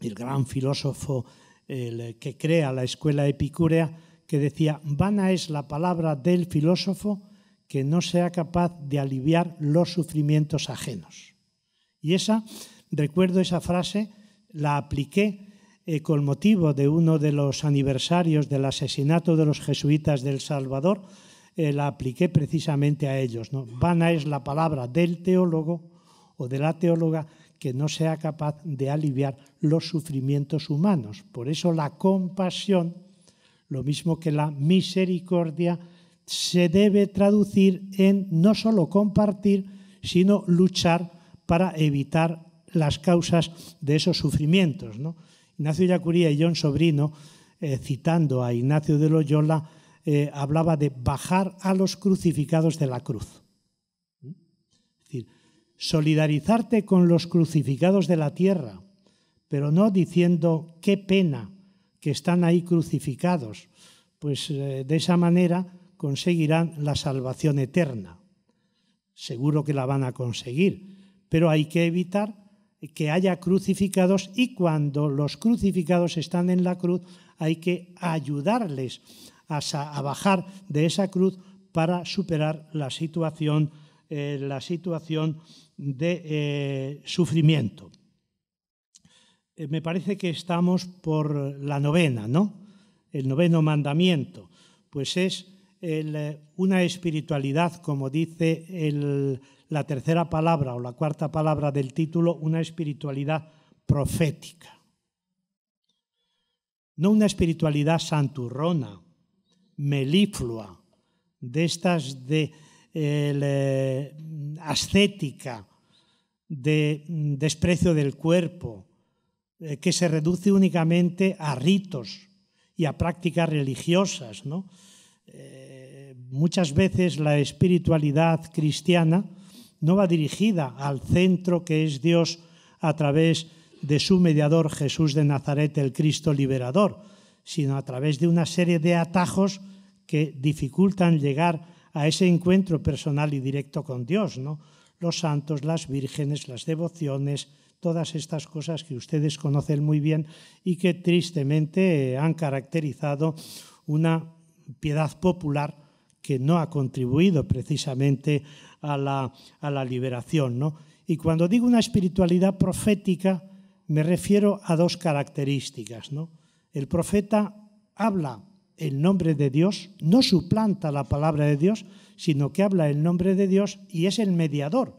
el gran filósofo el eh, que crea la escuela epicúrea, que decía, vana es la palabra del filósofo que no sea capaz de aliviar los sufrimientos ajenos. Y esa, recuerdo esa frase, la apliqué eh, con motivo de uno de los aniversarios del asesinato de los jesuitas del Salvador, eh, la apliqué precisamente a ellos. ¿no? Vana es la palabra del teólogo o de la teóloga que no sea capaz de aliviar los sufrimientos humanos. Por eso la compasión, lo mismo que la misericordia, se debe traducir en no solo compartir, sino luchar para evitar las causas de esos sufrimientos. Ignacio Yacuría y John Sobrino, eh, citando a Ignacio de Loyola, eh, hablaba de bajar a los crucificados de la cruz solidarizarte con los crucificados de la tierra, pero no diciendo qué pena que están ahí crucificados, pues eh, de esa manera conseguirán la salvación eterna. Seguro que la van a conseguir, pero hay que evitar que haya crucificados y cuando los crucificados están en la cruz hay que ayudarles a, bajar de esa cruz para superar la situación, eh, la situación de eh, sufrimiento. Eh, me parece que estamos por la novena, ¿no? El noveno mandamiento, pues es eh, una espiritualidad, como dice la tercera palabra o la cuarta palabra del título, una espiritualidad profética. No una espiritualidad santurrona, meliflua, de estas de el, eh, ascética, de mm, desprecio del cuerpo, eh, que se reduce únicamente a ritos y a prácticas religiosas. ¿no? Eh, muchas veces la espiritualidad cristiana no va dirigida al centro que es Dios a través de su mediador Jesús de Nazaret, el Cristo liberador, sino a través de una serie de atajos que dificultan llegar a ese encuentro personal y directo con Dios, ¿no? Los santos, las vírgenes, las devociones, todas estas cosas que ustedes conocen muy bien y que tristemente eh, han caracterizado una piedad popular que no ha contribuido precisamente a la, a la liberación. ¿no? Y cuando digo una espiritualidad profética, me refiero a dos características. ¿no? El profeta habla el nombre de Dios, no suplanta la palabra de Dios, sino que habla el nombre de Dios y es el mediador,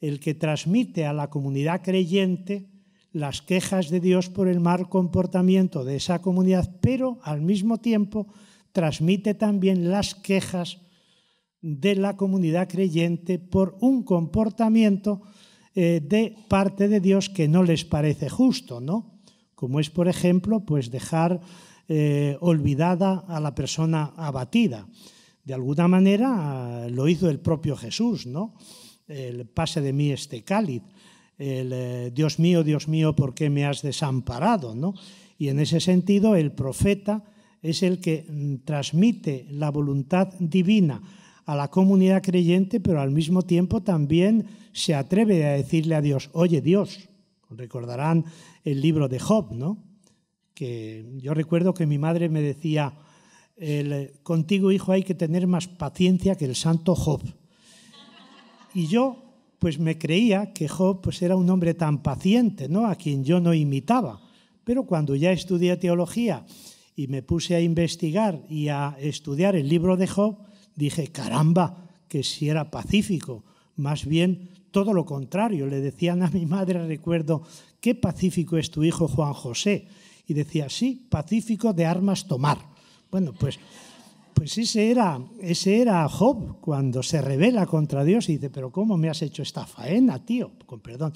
el que transmite a la comunidad creyente las quejas de Dios por el mal comportamiento de esa comunidad, pero al mismo tiempo transmite también las quejas de la comunidad creyente por un comportamiento eh, de parte de Dios que no les parece justo, ¿no? Como es, por ejemplo, pues dejar eh, olvidada a la persona abatida. De alguna manera eh, lo hizo el propio Jesús, ¿no? El pase de mí este cáliz, el eh, Dios mío, Dios mío, ¿por qué me has desamparado? ¿no? Y en ese sentido el profeta es el que mm, transmite la voluntad divina a la comunidad creyente, pero al mismo tiempo también se atreve a decirle a Dios, oye Dios, recordarán el libro de Job, ¿no? yo recuerdo que mi madre me decía, el, contigo hijo hay que tener más paciencia que el santo Job. Y yo pues me creía que Job pues era un hombre tan paciente, ¿no? a quien yo no imitaba. Pero cuando ya estudié teología y me puse a investigar y a estudiar el libro de Job, dije, caramba, que si era pacífico, más bien todo lo contrario. Le decían a mi madre, recuerdo, qué pacífico es tu hijo Juan José y decía, sí, pacífico de armas tomar. Bueno, pues, pues ese, era, ese era Job cuando se revela contra Dios y dice, pero ¿cómo me has hecho esta faena, tío? Con perdón.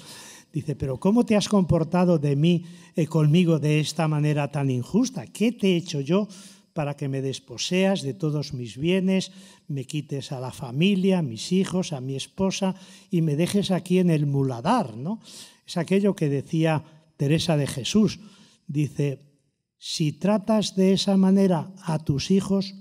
Dice, pero ¿cómo te has comportado de mí, eh, conmigo, de esta manera tan injusta? ¿Qué te he hecho yo para que me desposeas de todos mis bienes, me quites a la familia, a mis hijos, a mi esposa y me dejes aquí en el muladar, ¿no? Es aquello que decía Teresa de Jesús, dice, si tratas de esa manera a tus hijos,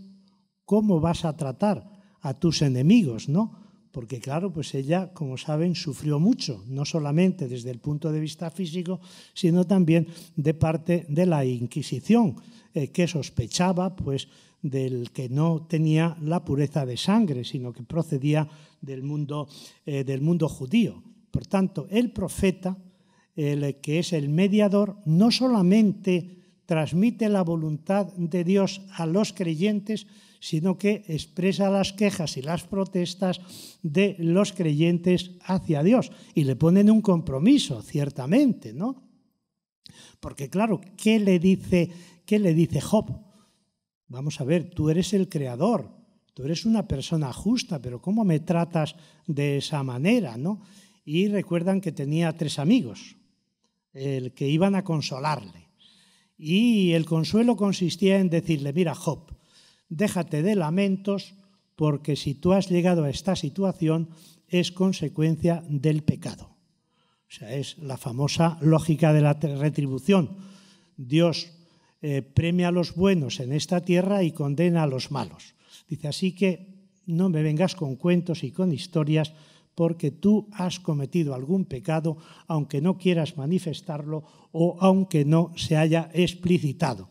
¿cómo vas a tratar a tus enemigos, no? Porque claro, pues ella, como saben, sufrió mucho, no solamente desde el punto de vista físico, sino también de parte de la Inquisición, eh, que sospechaba pues del que no tenía la pureza de sangre, sino que procedía del mundo, eh, del mundo judío. Por tanto, el profeta el que es el mediador, no solamente transmite la voluntad de Dios a los creyentes, sino que expresa las quejas y las protestas de los creyentes hacia Dios. Y le ponen un compromiso, ciertamente, ¿no? Porque claro, ¿qué le dice, qué le dice Job? Vamos a ver, tú eres el creador, tú eres una persona justa, pero ¿cómo me tratas de esa manera, no? Y recuerdan que tenía tres amigos, el que iban a consolarle. Y el consuelo consistía en decirle, mira Job, déjate de lamentos porque si tú has llegado a esta situación es consecuencia del pecado. O sea, es la famosa lógica de la retribución. Dios eh, premia a los buenos en esta tierra y condena a los malos. Dice, así que no me vengas con cuentos y con historias porque tú has cometido algún pecado, aunque no quieras manifestarlo o aunque no se haya explicitado.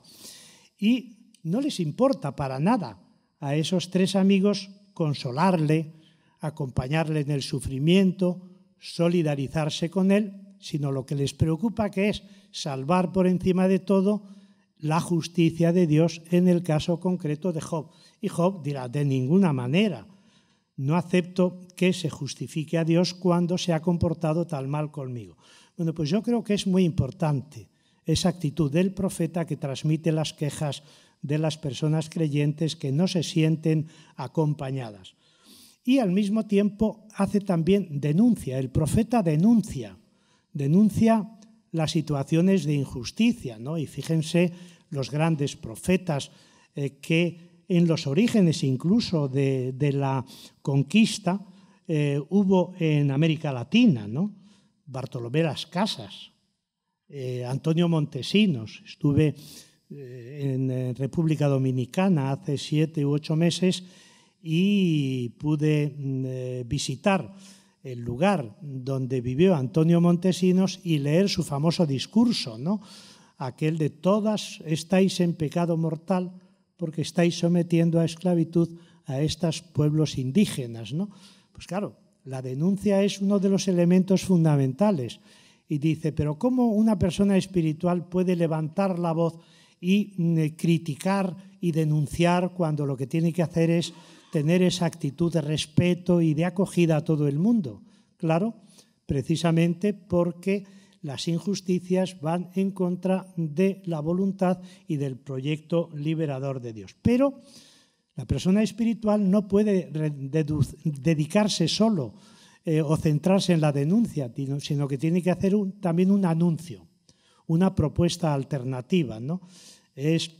Y no les importa para nada a esos tres amigos consolarle, acompañarle en el sufrimiento, solidarizarse con él, sino lo que les preocupa que es salvar por encima de todo la justicia de Dios en el caso concreto de Job. Y Job dirá, de ninguna manera, no acepto que se justifique a Dios cuando se ha comportado tal mal conmigo. Bueno, pues yo creo que es muy importante esa actitud del profeta que transmite las quejas de las personas creyentes que no se sienten acompañadas. Y al mismo tiempo hace también denuncia, el profeta denuncia, denuncia las situaciones de injusticia, ¿no? Y fíjense los grandes profetas eh, que en los orígenes incluso de, la conquista eh, hubo en América Latina, ¿no? Bartolomé Las Casas, eh, Antonio Montesinos, estuve eh, en República Dominicana hace siete u ocho meses y pude mm, visitar el lugar donde vivió Antonio Montesinos y leer su famoso discurso, ¿no? aquel de todas estáis en pecado mortal, porque estáis sometiendo a esclavitud a estos pueblos indígenas, ¿no? Pues claro, la denuncia es uno de los elementos fundamentales. Y dice, pero ¿cómo una persona espiritual puede levantar la voz y mm, eh, criticar y denunciar cuando lo que tiene que hacer es tener esa actitud de respeto y de acogida a todo el mundo? Claro, precisamente porque las injusticias van en contra de la voluntad y del proyecto liberador de Dios. Pero la persona espiritual no puede dedicarse solo eh, o centrarse en la denuncia, sino que tiene que hacer también un anuncio, una propuesta alternativa. ¿no? Es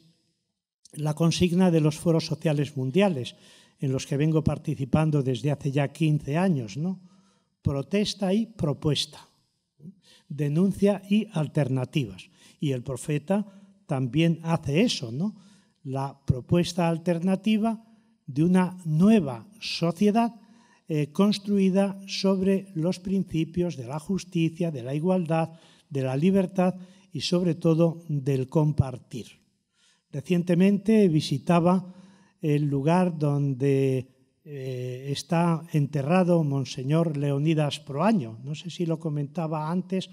la consigna de los foros sociales mundiales, en los que vengo participando desde hace ya 15 años. ¿no? Protesta y propuesta denuncia y alternativas. Y el profeta también hace eso, ¿no? La propuesta alternativa de una nueva sociedad eh, construida sobre los principios de la justicia, de la igualdad, de la libertad y sobre todo del compartir. Recientemente visitaba el lugar donde eh, está enterrado Monseñor Leonidas Proaño. No sé si lo comentaba antes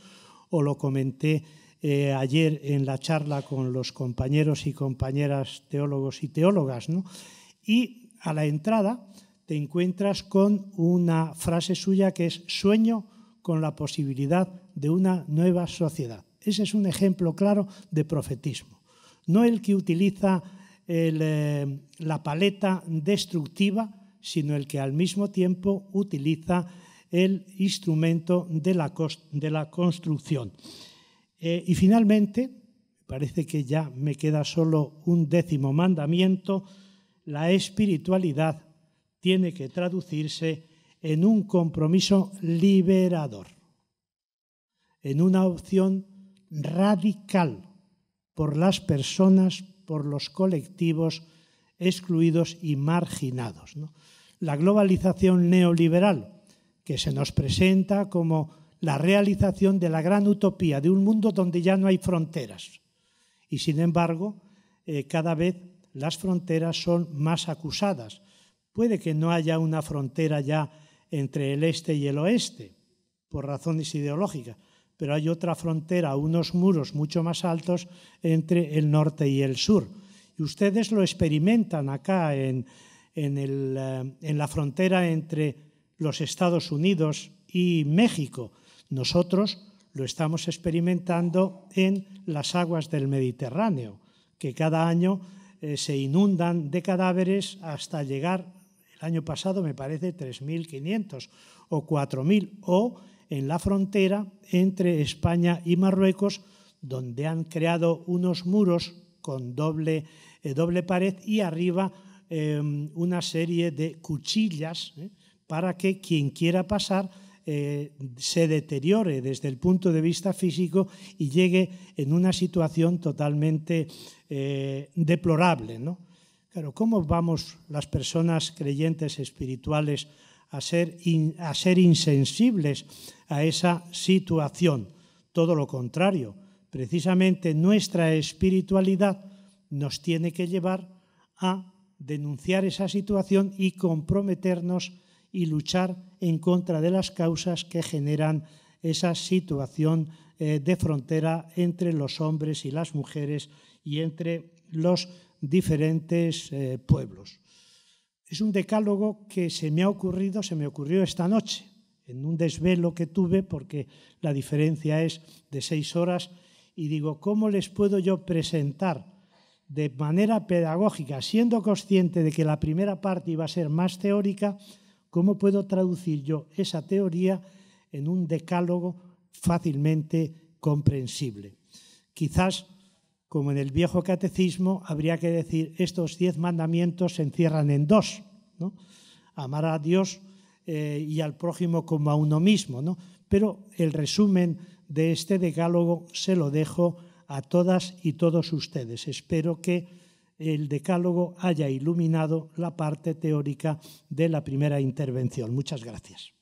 o lo comenté eh, ayer en la charla con los compañeros y compañeras teólogos y teólogas. ¿no? Y a la entrada te encuentras con una frase suya que es sueño con la posibilidad de una nueva sociedad. Ese es un ejemplo claro de profetismo. No el que utiliza eh, la paleta destructiva, sino el que al mismo tiempo utiliza el instrumento de la, construcción. Eh, y finalmente, parece que ya me queda solo un décimo mandamiento, la espiritualidad tiene que traducirse en un compromiso liberador, en una opción radical por las personas, por los colectivos, excluidos y marginados. La globalización neoliberal, que se nos presenta como la realización de la gran utopía, de un mundo donde ya no hay fronteras. Y sin embargo, eh, cada vez las fronteras son más acusadas. Puede que no haya una frontera ya entre el este y el oeste, por razones ideológicas, pero hay otra frontera, unos muros mucho más altos entre el norte y el sur. Y ustedes lo experimentan acá eh, en, la frontera entre los Estados Unidos y México. Nosotros lo estamos experimentando en las aguas del Mediterráneo, que cada año eh, se inundan de cadáveres hasta llegar, el año pasado me parece, 3.500 o 4.000, o en la frontera entre España y Marruecos, donde han creado unos muros con doble eh, doble pared y arriba em, una serie de cuchillas ¿eh? para que quien quiera pasar eh, se deteriore desde el punto de vista físico y llegue en una situación totalmente deplorable. ¿cómo vamos las personas creyentes espirituales a ser, a ser insensibles a esa situación? Todo lo contrario, precisamente nuestra espiritualidad nos tiene que llevar a denunciar esa situación y comprometernos y luchar en contra de las causas que generan esa situación eh, de frontera entre los hombres y las mujeres y entre los diferentes eh, pueblos. Es un decálogo que se me ha ocurrido, se me ocurrió esta noche, en un desvelo que tuve, porque la diferencia es de seis horas, y digo, ¿cómo les puedo yo presentar? de manera pedagógica, siendo consciente de que la primera parte iba a ser más teórica, ¿cómo puedo traducir yo esa teoría en un decálogo fácilmente comprensible? Quizás, como en el viejo catecismo, habría que decir, estos diez mandamientos se encierran en dos, ¿no? amar a Dios eh, y al prójimo como a uno mismo. ¿no? Pero el resumen de este decálogo se lo dejo a todas y todos ustedes. Espero que el decálogo haya iluminado la parte teórica de la primera intervención. Muchas gracias.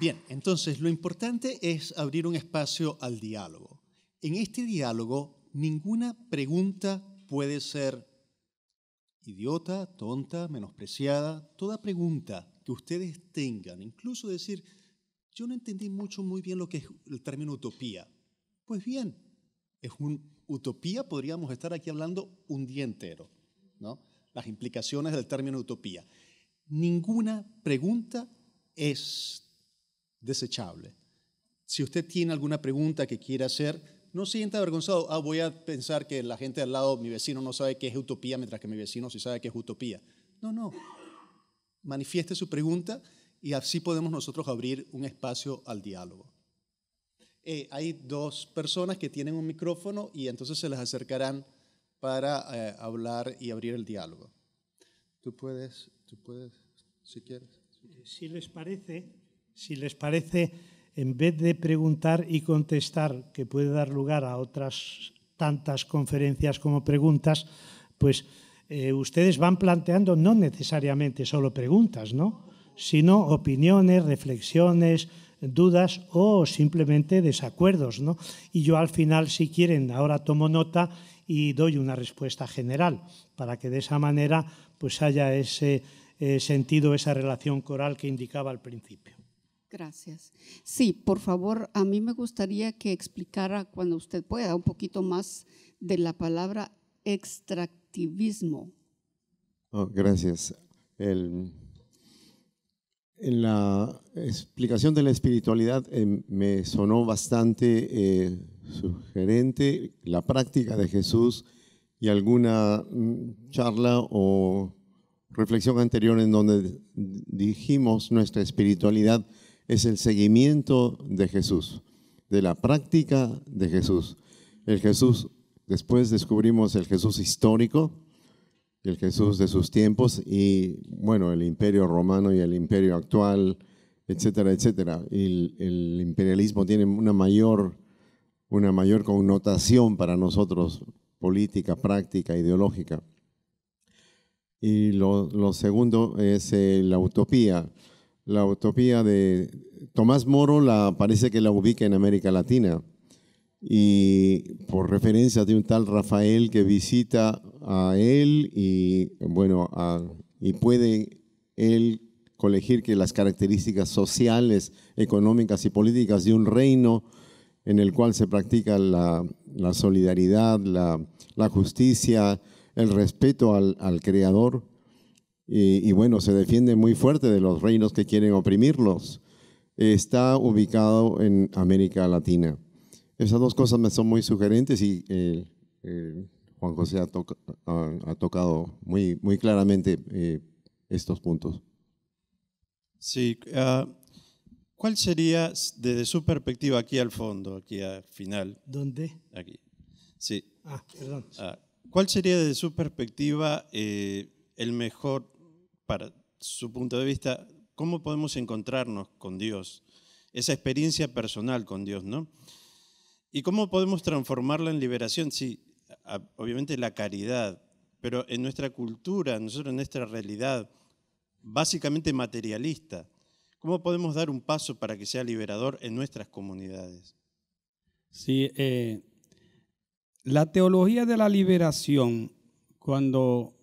Bien, entonces lo importante es abrir un espacio al diálogo. En este diálogo ninguna pregunta puede ser idiota, tonta, menospreciada. Toda pregunta ustedes tengan, incluso decir, yo no entendí mucho muy bien lo que es el término utopía. Pues bien, es un utopía, podríamos estar aquí hablando un día entero, ¿no? Las implicaciones del término utopía. Ninguna pregunta es desechable. Si usted tiene alguna pregunta que quiera hacer, no sienta avergonzado. Ah, voy a pensar que la gente al lado, mi vecino, no sabe qué es utopía, mientras que mi vecino sí sabe qué es utopía. No, no manifieste su pregunta y así podemos nosotros abrir un espacio al diálogo. Eh, hay dos personas que tienen un micrófono y entonces se les acercarán para eh, hablar y abrir el diálogo. Tú puedes, tú puedes, si quieres. Eh, si les parece, si les parece, en vez de preguntar y contestar, que puede dar lugar a otras tantas conferencias como preguntas, pues eh, ustedes van planteando no necesariamente solo preguntas, ¿no? sino opiniones, reflexiones, dudas o simplemente desacuerdos. ¿no? Y yo al final, si quieren, ahora tomo nota y doy una respuesta general, para que de esa manera pues haya ese eh, sentido, esa relación coral que indicaba al principio. Gracias. Sí, por favor, a mí me gustaría que explicara cuando usted pueda un poquito más de la palabra extra. Oh, gracias. en la explicación de la espiritualidad eh, me sonó bastante eh, sugerente la práctica de Jesús y alguna mm, charla o reflexión anterior en donde dijimos nuestra espiritualidad es el seguimiento de Jesús, de la práctica de Jesús. El Jesús Después descubrimos el Jesús histórico, el Jesús de sus tiempos y, bueno, el imperio romano y el imperio actual, etcétera, etcétera. El, el imperialismo tiene una mayor, una mayor connotación para nosotros, política, práctica, ideológica. Y lo, segundo es eh, la utopía. La utopía de Tomás Moro la, parece que la ubica en América Latina y por referencia de un tal Rafael que visita a él y bueno, y puede él colegir que las características sociales, económicas y políticas de un reino en el cual se practica la, solidaridad, la, justicia, el respeto al, Creador. y, bueno, se defiende muy fuerte de los reinos que quieren oprimirlos. Está ubicado en América Latina. Esas dos cosas me son muy sugerentes y Juan José ha, tocado muy, claramente eh, estos puntos. Sí. Ah, ¿Cuál sería, desde su perspectiva, aquí al fondo, aquí al final? ¿Dónde? Aquí. Sí. Ah, perdón. Ah, ¿Cuál sería, desde su perspectiva, eh, el mejor, para su punto de vista, cómo podemos encontrarnos con Dios? Esa experiencia personal con Dios, ¿no? ¿Y cómo podemos transformarla en liberación? Sí, obviamente la caridad, pero en nuestra cultura, nosotros en nuestra realidad básicamente materialista, ¿cómo podemos dar un paso para que sea liberador en nuestras comunidades? Sí, eh, la teología de la liberación, cuando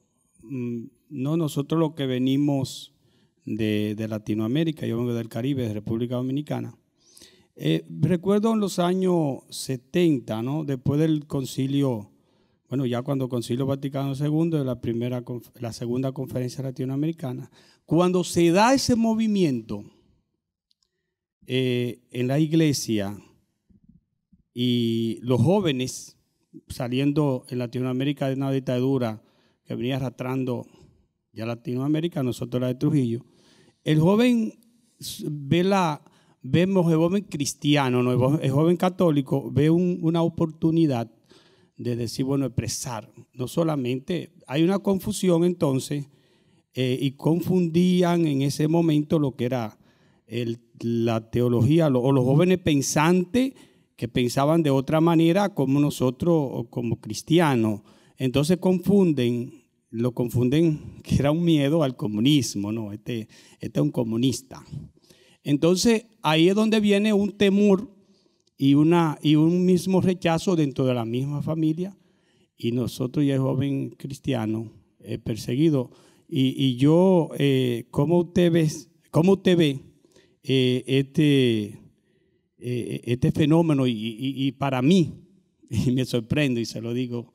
mm, no nosotros lo que venimos de, de Latinoamérica, yo vengo del Caribe, de República Dominicana, eh, recuerdo en los años 70, después del concilio, bueno, ya cuando el concilio Vaticano II, la, primera, la segunda conferencia latinoamericana, cuando se da ese movimiento eh, en la iglesia y los jóvenes saliendo en Latinoamérica de una dictadura que venía arrastrando ya Latinoamérica, nosotros la de Trujillo, el joven ve la vemos el joven cristiano, el joven católico, ve una oportunidad de decir, bueno, expresar. No solamente, hay una confusión entonces, eh, y confundían en ese momento lo que era la teología, o los jóvenes pensantes que pensaban de otra manera como nosotros, como cristianos. Entonces confunden, lo confunden que era un miedo al comunismo, ¿no? Este, este es un comunista. Entonces, ahí es donde viene un temor y, una, y un mismo rechazo dentro de la misma familia. Y nosotros, ya el joven cristiano, eh, perseguido. Y, yo, eh, ¿cómo usted ve, cómo usted ve este, eh, este fenómeno? Y, para mí, y me sorprendo y se lo digo,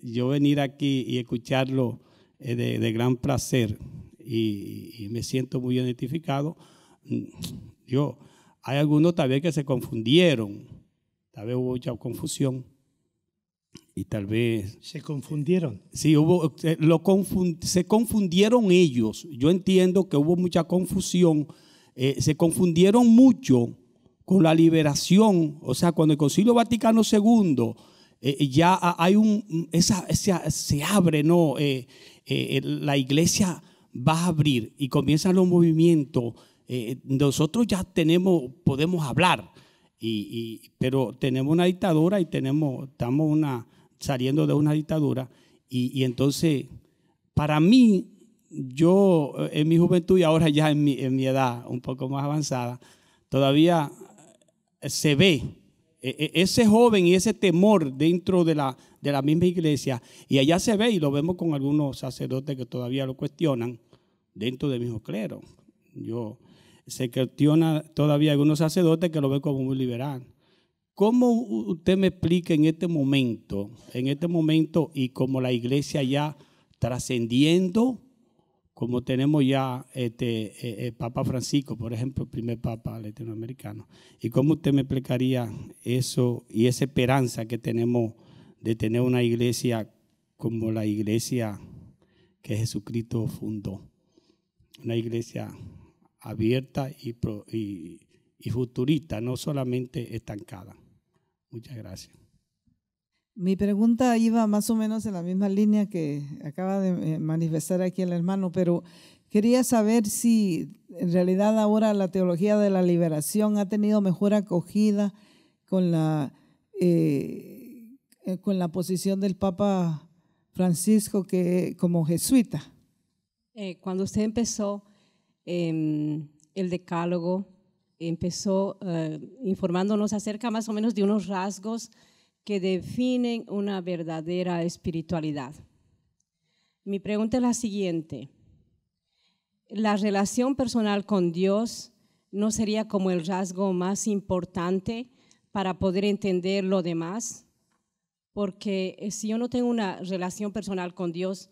yo venir aquí y escucharlo de, de, gran placer y me siento muy identificado yo hay algunos tal vez que se confundieron, tal vez hubo mucha confusión y tal vez... Se confundieron. Sí, hubo, eh, lo se confundieron ellos. Yo entiendo que hubo mucha confusión. Eh, se confundieron mucho con la liberación. O sea, cuando el Concilio Vaticano II eh, ya hay un... se abre, ¿no? la iglesia va a abrir y comienzan los movimientos eh, nosotros ya tenemos, podemos hablar, y, pero tenemos una dictadura y tenemos, estamos una, saliendo de una dictadura. Y, entonces, para mí, yo eh, en mi juventud y ahora ya en mi, en mi edad un poco más avanzada, todavía eh, se ve ese joven y ese temor dentro de la, de la misma iglesia. Y allá se ve, y lo vemos con algunos sacerdotes que todavía lo cuestionan, dentro de mi clero. Yo se cuestiona todavía algunos sacerdotes que lo ven como muy liberal. ¿Cómo usted me explica en este momento, en este momento y como la iglesia ya trascendiendo, como tenemos ya este, eh, Papa Francisco, por ejemplo, el primer Papa latinoamericano, y cómo usted me explicaría eso y esa esperanza que tenemos de tener una iglesia como la iglesia que Jesucristo fundó, una iglesia abierta y, y, futurista, no solamente estancada. Muchas gracias. Mi pregunta iba más o menos en la misma línea que acaba de eh, manifestar aquí el hermano, pero quería saber si en realidad ahora la teología de la liberación ha tenido mejor acogida con la, eh, eh, con la posición del Papa Francisco que, como jesuita. cuando usted empezó Em, el decálogo, empezó eh, informándonos acerca más o menos de unos rasgos que definen una verdadera espiritualidad. Mi pregunta es la siguiente. ¿La relación personal con Dios no sería como el rasgo más importante para poder entender lo demás? Porque eh, si yo no tengo una relación personal con Dios,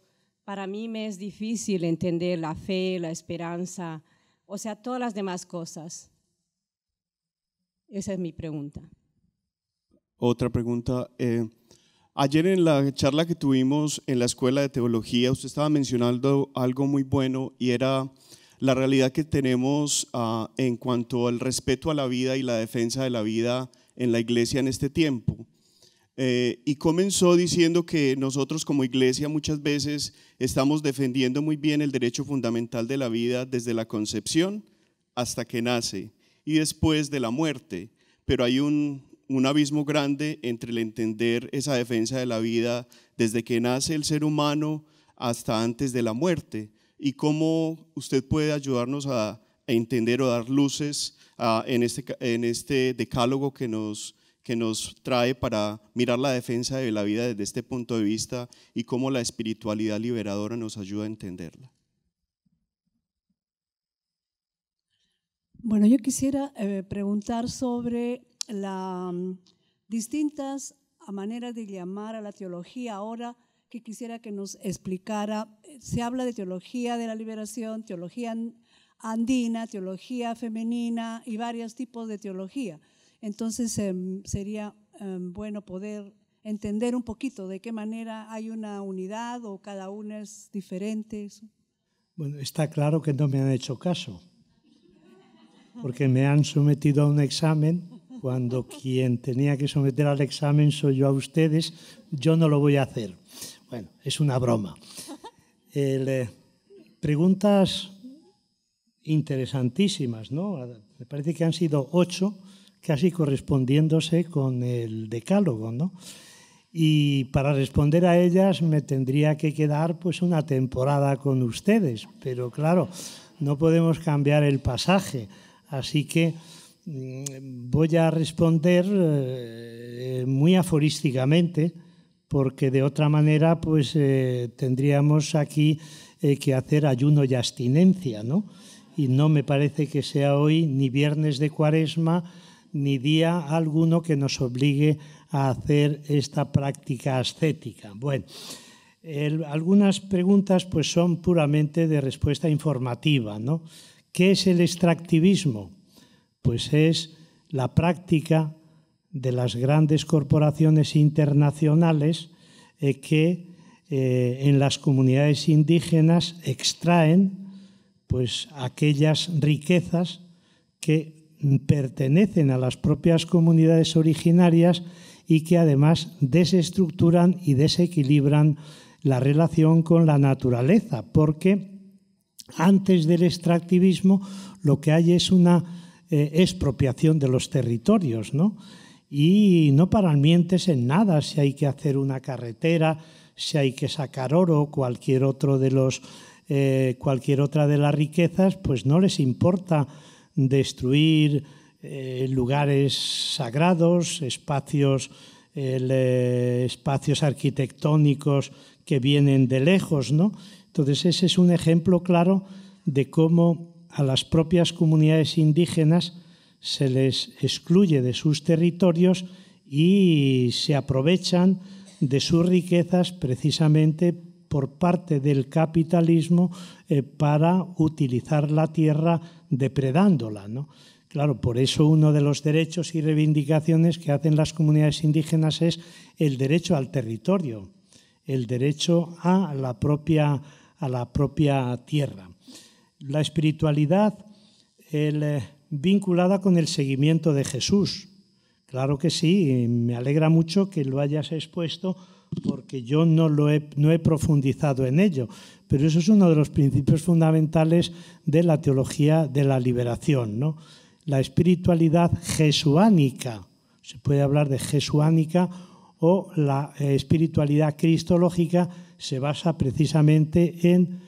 para mí me es difícil entender la fe, la esperanza, o sea, todas las demás cosas. Esa es mi pregunta. Otra pregunta. Eh, ayer en la charla que tuvimos en la Escuela de Teología, usted estaba mencionando algo muy bueno y era la realidad que tenemos ah, en cuanto al respeto a la vida y la defensa de la vida en la iglesia en este tiempo. Eh, y comenzó diciendo que nosotros como iglesia muchas veces estamos defendiendo muy bien el derecho fundamental de la vida desde la concepción hasta que nace y después de la muerte. Pero hay un, abismo grande entre el entender esa defensa de la vida desde que nace el ser humano hasta antes de la muerte. Y cómo usted puede ayudarnos a, entender o dar luces en, este, en este decálogo que nos, que nos trae para mirar la defensa de la vida desde este punto de vista y cómo la espiritualidad liberadora nos ayuda a entenderla. Bueno, yo quisiera eh, preguntar sobre las mm, distintas maneras de llamar a la teología ahora que quisiera que nos explicara. Eh, se habla de teología de la liberación, teología andina, teología femenina y varios tipos de teología. Entonces em, sería em, bueno poder entender un poquito de qué manera hay una unidad o cada una es diferente. Bueno, está claro que no me han hecho caso, porque me han sometido a un examen cuando quien tenía que someter al examen soy yo a ustedes, yo no lo voy a hacer. Bueno, es una broma. El, eh, preguntas interesantísimas, ¿no? Me parece que han sido ocho casi correspondiéndose con el decálogo, ¿no? Y para responder a ellas me tendría que quedar pues una temporada con ustedes, pero claro, no podemos cambiar el pasaje, así que mm, voy a responder eh, muy aforísticamente porque de otra manera pues eh, tendríamos aquí eh, que hacer ayuno y abstinencia, ¿no? Y no me parece que sea hoy ni viernes de cuaresma, ni día alguno que nos obligue a hacer esta práctica ascética. Bueno, algunas preguntas pues son puramente de respuesta informativa, ¿no? ¿Qué es el extractivismo? Pues es la práctica de las grandes corporaciones internacionales eh, que eh, en las comunidades indígenas extraen pues aquellas riquezas que pertenecen a las propias comunidades originarias y que además desestructuran y desequilibran la relación con la naturaleza, porque antes del extractivismo lo que hay es una eh, expropiación de los territorios, Y no paran mientes en nada si hay que hacer una carretera, si hay que sacar oro, cualquier otro de los eh, cualquier otra de las riquezas, pues no les importa destruir eh, lugares sagrados, espacios, eh, espacios arquitectónicos que vienen de lejos, ¿no? Entonces ese es un ejemplo claro de cómo a las propias comunidades indígenas se les excluye de sus territorios y se aprovechan de sus riquezas precisamente por parte del capitalismo eh, para utilizar la tierra depredándola. Claro, por eso uno de los derechos y reivindicaciones que hacen las comunidades indígenas es el derecho al territorio, el derecho a la propia, a la propia tierra. La espiritualidad eh, vinculada con el seguimiento de Jesús. Claro que sí, me alegra mucho que lo hayas expuesto porque yo no, he, no he profundizado en ello, pero eso es uno de los principios fundamentales de la teología de la liberación, La espiritualidad jesuánica, se puede hablar de jesuánica o la eh, espiritualidad cristológica se basa precisamente en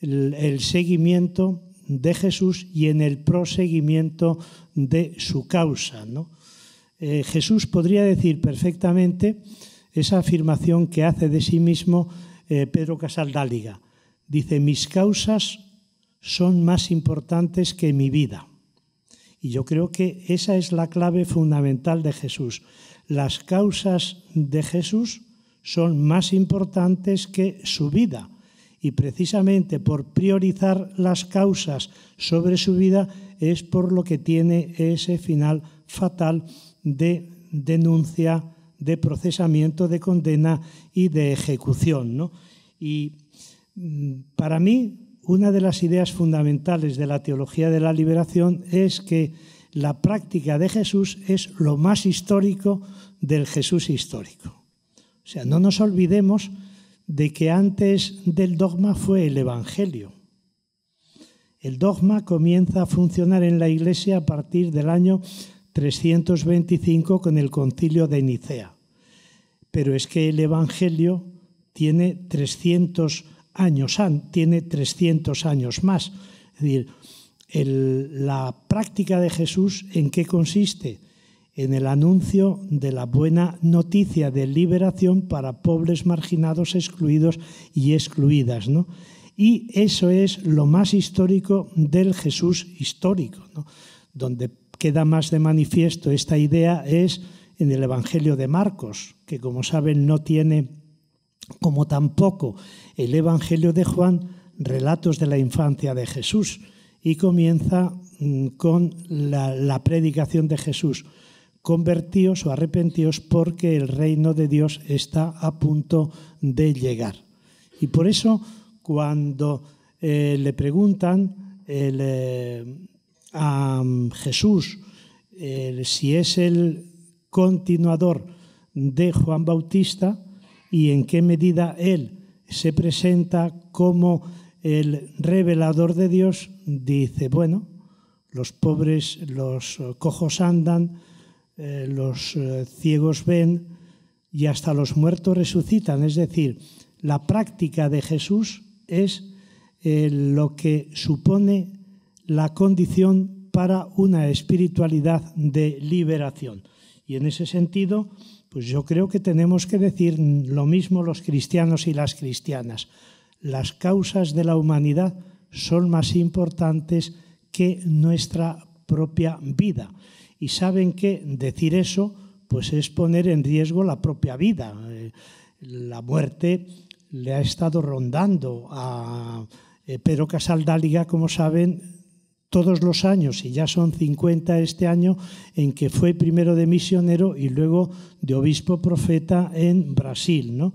el, seguimiento de Jesús y en el proseguimiento de su causa. Eh, Jesús podría decir perfectamente esa afirmación que hace de sí mismo eh, Pedro Casaldáliga. Dice, mis causas son más importantes que mi vida. Y yo creo que esa es la clave fundamental de Jesús. Las causas de Jesús son más importantes que su vida. Y precisamente por priorizar las causas sobre su vida es por lo que tiene ese final fatal de denuncia de procesamiento, de condena y de ejecución. Y mm, para mí, una de las ideas fundamentales de la teología de la liberación es que la práctica de Jesús es lo más histórico del Jesús histórico. O sea, no nos olvidemos de que antes del dogma fue el Evangelio. El dogma comienza a funcionar en la Iglesia a partir del año 325 con el concilio de Nicea. Pero es que el Evangelio tiene 300 años, tiene 300 años más. Es decir, la práctica de Jesús, ¿en qué consiste? En el anuncio de la buena noticia de liberación para pobres, marginados, excluidos y excluidas. ¿no? Y eso es lo más histórico del Jesús histórico, ¿no? donde queda más de manifiesto esta idea es en el Evangelio de Marcos, que como saben no tiene, como tampoco el Evangelio de Juan, relatos de la infancia de Jesús y comienza mm, con la, predicación de Jesús. Convertíos o arrepentíos porque el reino de Dios está a punto de llegar. Y por eso cuando eh, le preguntan, el, eh, a Jesús, si es el continuador de Juan Bautista y en qué medida él se presenta como el revelador de Dios, dice, bueno, los pobres, los cojos andan, eh, los eh, ciegos ven y hasta los muertos resucitan. Es decir, la práctica de Jesús es eh, lo que supone la condición para una espiritualidad de liberación. Y en ese sentido, pues yo creo que tenemos que decir lo mismo los cristianos y las cristianas. Las causas de la humanidad son más importantes que nuestra propia vida. Y saben que decir eso pues es poner en riesgo la propia vida. Eh, la muerte le ha estado rondando a eh, Pedro Casaldáliga, como saben, todos los años, y ya son 50 este año, en que fue primero de misionero y luego de obispo profeta en Brasil. ¿no?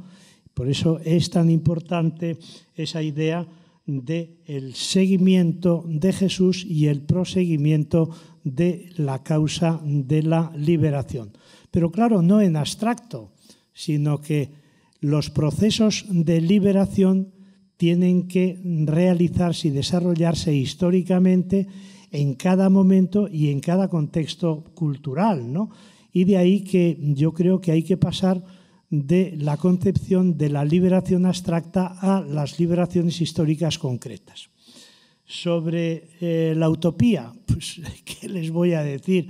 Por eso es tan importante esa idea de seguimiento de Jesús y el proseguimiento de la causa de la liberación. Pero claro, no en abstracto, sino que los procesos de liberación tienen que realizarse y desarrollarse históricamente en cada momento y en cada contexto cultural, Y de ahí que yo creo que hay que pasar de la concepción de la liberación abstracta a las liberaciones históricas concretas. Sobre eh, la utopía, pues, ¿qué les voy a decir?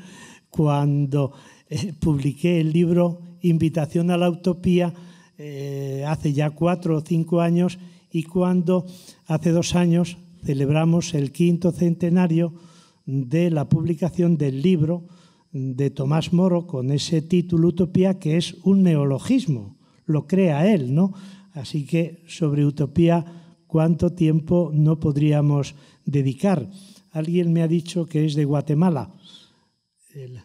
Cuando eh, publiqué el libro Invitación a la Utopía, eh, hace ya cuatro o cinco años, y cuando hace dos años celebramos el quinto centenario de la publicación del libro de Tomás Moro con ese título Utopía que es un neologismo, lo crea él, ¿no? Así que sobre utopía, ¿cuánto tiempo no podríamos dedicar? Alguien me ha dicho que es de Guatemala. El,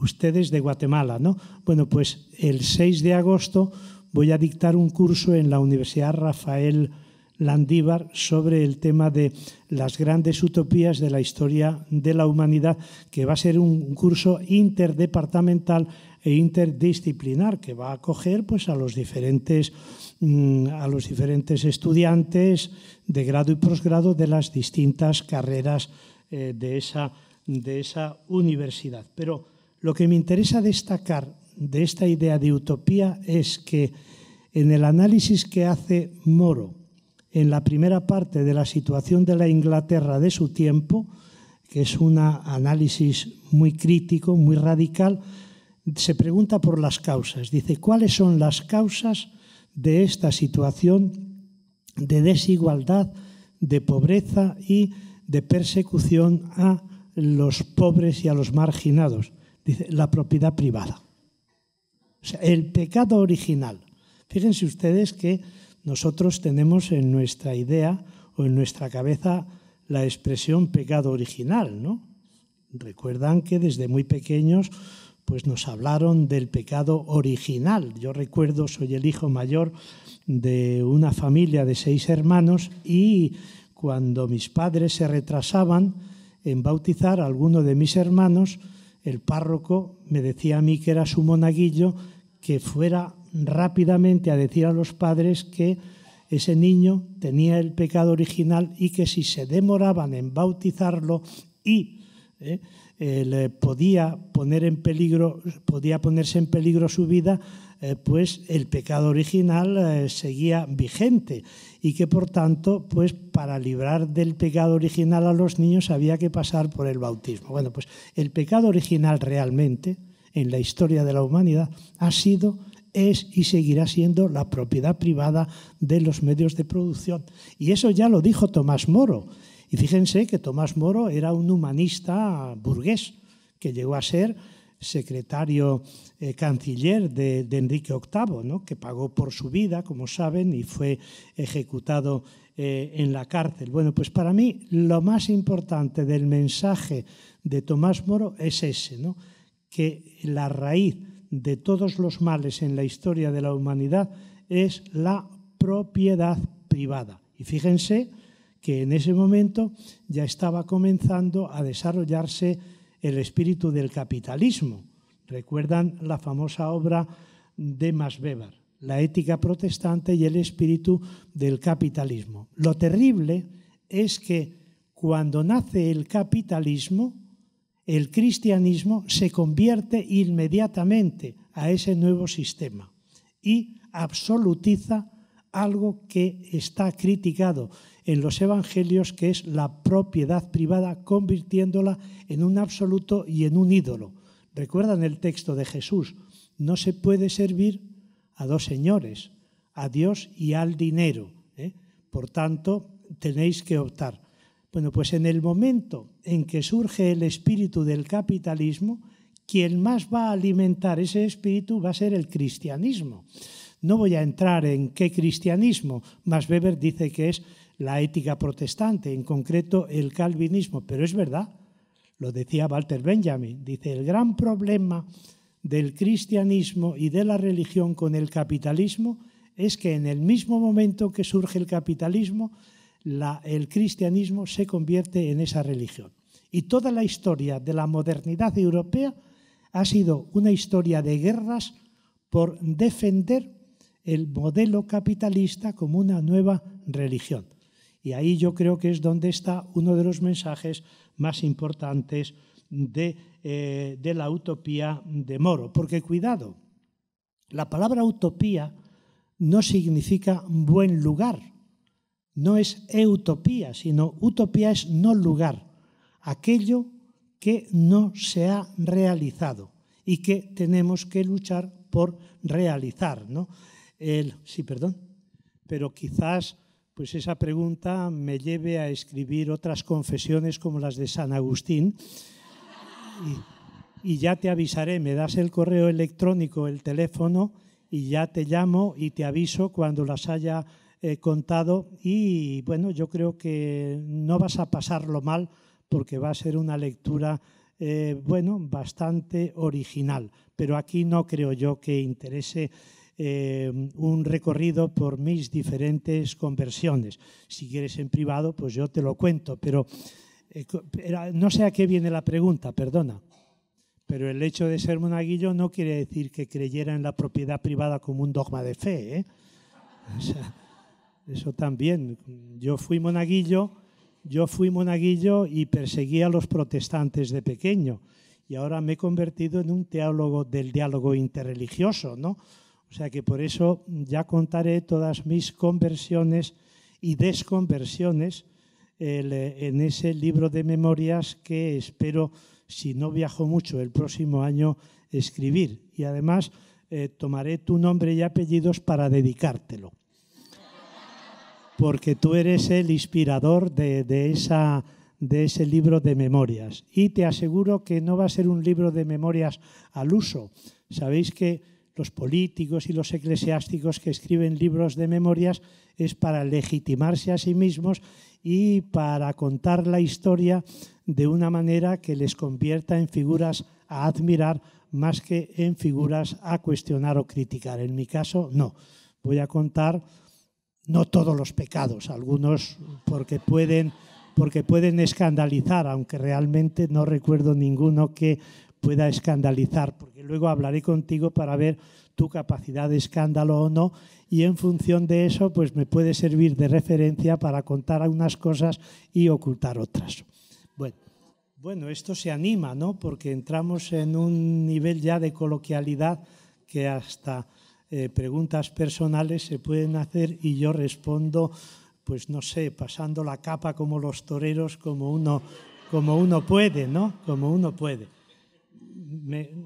ustedes de Guatemala, ¿no? Bueno, pues el 6 de agosto voy a dictar un curso en la Universidad Rafael Landívar sobre el tema de las grandes utopías de la historia de la humanidad, que va a ser un curso interdepartamental e interdisciplinar que va a acoger pues, a, los diferentes, mm, a los diferentes estudiantes de grado y posgrado de las distintas carreras eh, de esa, de esa universidad. Pero lo que me interesa destacar de esta idea de utopía es que en el análisis que hace Moro en la primera parte de la situación de la Inglaterra de su tiempo, que es un análisis muy crítico, muy radical, se pregunta por las causas. Dice, ¿cuáles son las causas de esta situación de desigualdad, de pobreza y de persecución a los pobres y a los marginados? Dice, la propiedad privada. O sea, el pecado original Fíjense ustedes que nosotros tenemos en nuestra idea o en nuestra cabeza la expresión pecado original, ¿no? Recuerdan que desde muy pequeños pues nos hablaron del pecado original. Yo recuerdo, soy el hijo mayor de una familia de seis hermanos y cuando mis padres se retrasaban en bautizar a alguno de mis hermanos, el párroco me decía a mí que era su monaguillo que fuera rápidamente a decir a los padres que ese niño tenía el pecado original y que si se demoraban en bautizarlo y eh, eh, le podía poner en peligro, podía ponerse en peligro su vida, eh, pues el pecado original seguía vigente y que por tanto, pues para librar del pecado original a los niños había que pasar por el bautismo. Bueno, pues el pecado original realmente en la historia de la humanidad ha sido es y seguirá siendo la propiedad privada de los medios de producción. Y eso ya lo dijo Tomás Moro. Y fíjense que Tomás Moro era un humanista burgués que llegó a ser secretario eh, canciller de, Enrique VIII, ¿no? que pagó por su vida, como saben, y fue ejecutado eh, en la cárcel. Bueno, pues para mí lo más importante del mensaje de Tomás Moro es ese, ¿no? que la raíz de todos los males en la historia de la humanidad es la propiedad privada. Y fíjense que en ese momento ya estaba comenzando a desarrollarse el espíritu del capitalismo. Recuerdan la famosa obra de Mas Weber, La ética protestante y el espíritu del capitalismo. Lo terrible es que cuando nace el capitalismo, el cristianismo se convierte inmediatamente a ese nuevo sistema y absolutiza algo que está criticado en los evangelios, que es la propiedad privada, convirtiéndola en un absoluto y en un ídolo. Recuerdan el texto de Jesús, no se puede servir a dos señores, a Dios y al dinero. ¿eh? Por tanto, tenéis que optar. Bueno, pues en el momento en que surge el espíritu del capitalismo, quien más va a alimentar ese espíritu va a ser el cristianismo. No voy a entrar en qué cristianismo, más Weber dice que es la ética protestante, en concreto el calvinismo, pero es verdad, lo decía Walter Benjamin, dice, el gran problema del cristianismo y de la religión con el capitalismo es que en el mismo momento que surge el capitalismo, el cristianismo se convierte en esa religión. Y toda la historia de la modernidad europea ha sido una historia de guerras por defender el modelo capitalista como una nueva religión. Y ahí yo creo que es donde está uno de los mensajes más importantes de eh, la utopía de Moro. Porque cuidado, la palabra utopía no significa buen lugar no es utopía, sino utopía es no lugar, aquello que no se ha realizado y que tenemos que luchar por realizar. El, sí, perdón, pero quizás pues esa pregunta me lleve a escribir otras confesiones como las de San Agustín. Y, y ya te avisaré, me das el correo electrónico, el teléfono, y ya te llamo y te aviso cuando las haya eh, contado y bueno, yo creo que no vas a pasarlo mal porque va a ser una lectura, eh, bueno, bastante original. Pero aquí no creo yo que interese eh, un recorrido por mis diferentes conversiones. Si quieres en privado, pues yo te lo cuento, pero eh, no sé a qué viene la pregunta, perdona. Pero el hecho de ser monaguillo no quiere decir que creyera en la propiedad privada como un dogma de fe. Eso también. Yo fui monaguillo, yo fui monaguillo y perseguí a los protestantes de pequeño. Y ahora me he convertido en un teólogo del diálogo interreligioso, ¿no? O sea que por eso ya contaré todas mis conversiones y desconversiones en ese libro de memorias que espero, si no viajo mucho el próximo año, escribir. Y además eh, tomaré tu nombre y apellidos para dedicártelo porque tú eres el inspirador de, de, esa, de ese libro de memorias. Y te aseguro que no va a ser un libro de memorias al uso. Sabéis que los políticos y los eclesiásticos que escriben libros de memorias es para legitimarse a sí mismos y para contar la historia de una manera que les convierta en figuras a admirar más que en figuras a cuestionar o criticar. En mi caso, no. Voy a contar no todos los pecados, algunos porque pueden, porque pueden escandalizar, aunque realmente no recuerdo ninguno que pueda escandalizar, porque luego hablaré contigo para ver tu capacidad de escándalo o no, y en función de eso, pues me puede servir de referencia para contar algunas cosas y ocultar otras. Bueno, bueno, esto se anima, ¿no? Porque entramos en un nivel ya de coloquialidad que hasta eh, preguntas personales se pueden hacer y yo respondo, pues no sé, pasando la capa como los toreros, como uno, como uno puede, ¿no? Como uno puede.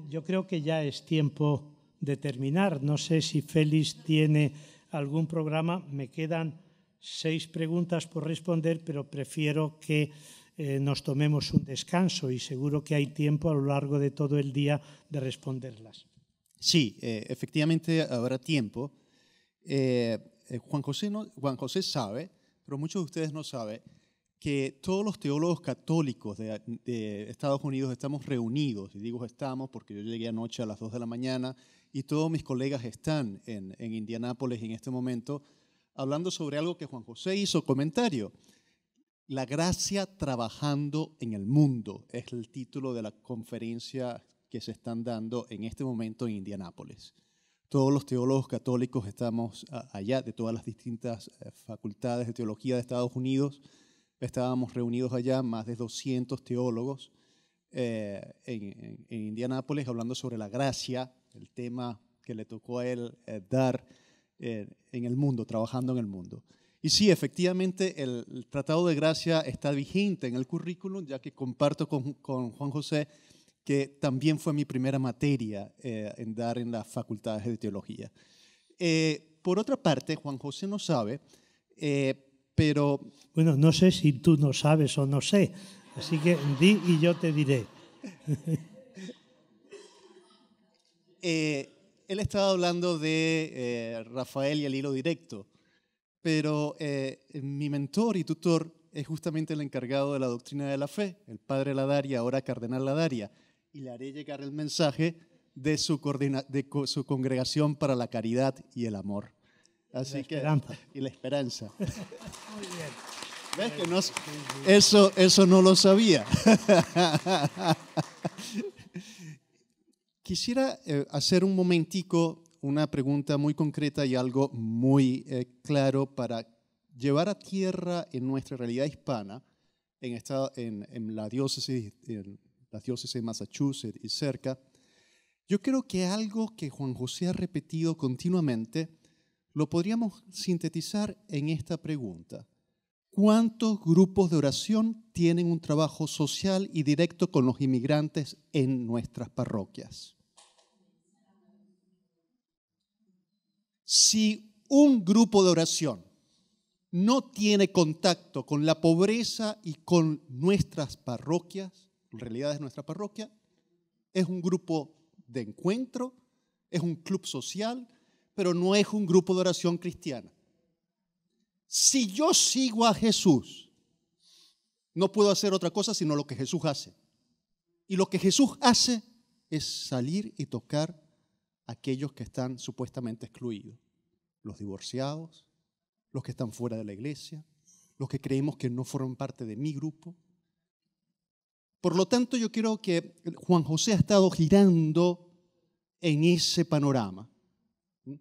yo creo que ya es tiempo de terminar. No sé si Félix tiene algún programa. Me quedan seis preguntas por responder, pero prefiero que eh, nos tomemos un descanso y seguro que hay tiempo a lo largo de todo el día de responderlas. Sí, eh, efectivamente habrá tiempo. Eh, eh, Juan, José no, Juan José sabe, pero muchos de ustedes no saben, que todos los teólogos católicos de, Estados Unidos estamos reunidos, y digo estamos porque yo llegué anoche a las 2 de la mañana y todos mis colegas están en, en Indianápolis en este momento hablando sobre algo que Juan José hizo comentario. La gracia trabajando en el mundo es el título de la conferencia que se están dando en este momento en Indianápolis. Todos los teólogos católicos estamos ah, allá, de todas las distintas eh, facultades de teología de Estados Unidos, estábamos reunidos allá, más de 200 teólogos eh, en, Indianápolis, hablando sobre la gracia, el tema que le tocó a él eh, dar en el mundo, trabajando en el mundo. Y sí, efectivamente, el, Tratado de Gracia está vigente en el currículum, ya que comparto con, con Juan José que también fue mi primera materia eh, en dar en las facultades de teología. Eh, por otra parte, Juan José no sabe, eh, pero... Bueno, no sé si tú no sabes o no sé, así que di y yo te diré. él estaba hablando de Rafael y el hilo directo, pero mi mentor y tutor es justamente el encargado de la doctrina de la fe, el padre Ladaria, ahora cardenal Ladaria y le haré llegar el mensaje de su, de su congregación para la caridad y el amor. Así que y la esperanza. Muy bien. que no, eso, eso no lo sabía. Quisiera eh, hacer un momentico una pregunta muy concreta y algo muy eh, claro para llevar a tierra en nuestra realidad hispana, en, estado en, en la diócesis las diócesis de Massachusetts y cerca, yo creo que algo que Juan José ha repetido continuamente lo podríamos sintetizar en esta pregunta. ¿Cuántos grupos de oración tienen un trabajo social y directo con los inmigrantes en nuestras parroquias? Si un grupo de oración no tiene contacto con la pobreza y con nuestras parroquias, realidad es nuestra parroquia, es un grupo de encuentro, es un club social, pero no es un grupo de oración cristiana. Si yo sigo a Jesús, no puedo hacer otra cosa sino lo que Jesús hace. Y lo que Jesús hace es salir y tocar a aquellos que están supuestamente excluidos, los divorciados, los que están fuera de la iglesia, los que creemos que no forman parte de mi grupo, por lo tanto, yo quiero que Juan José ha estado girando en ese panorama. ¿Mm?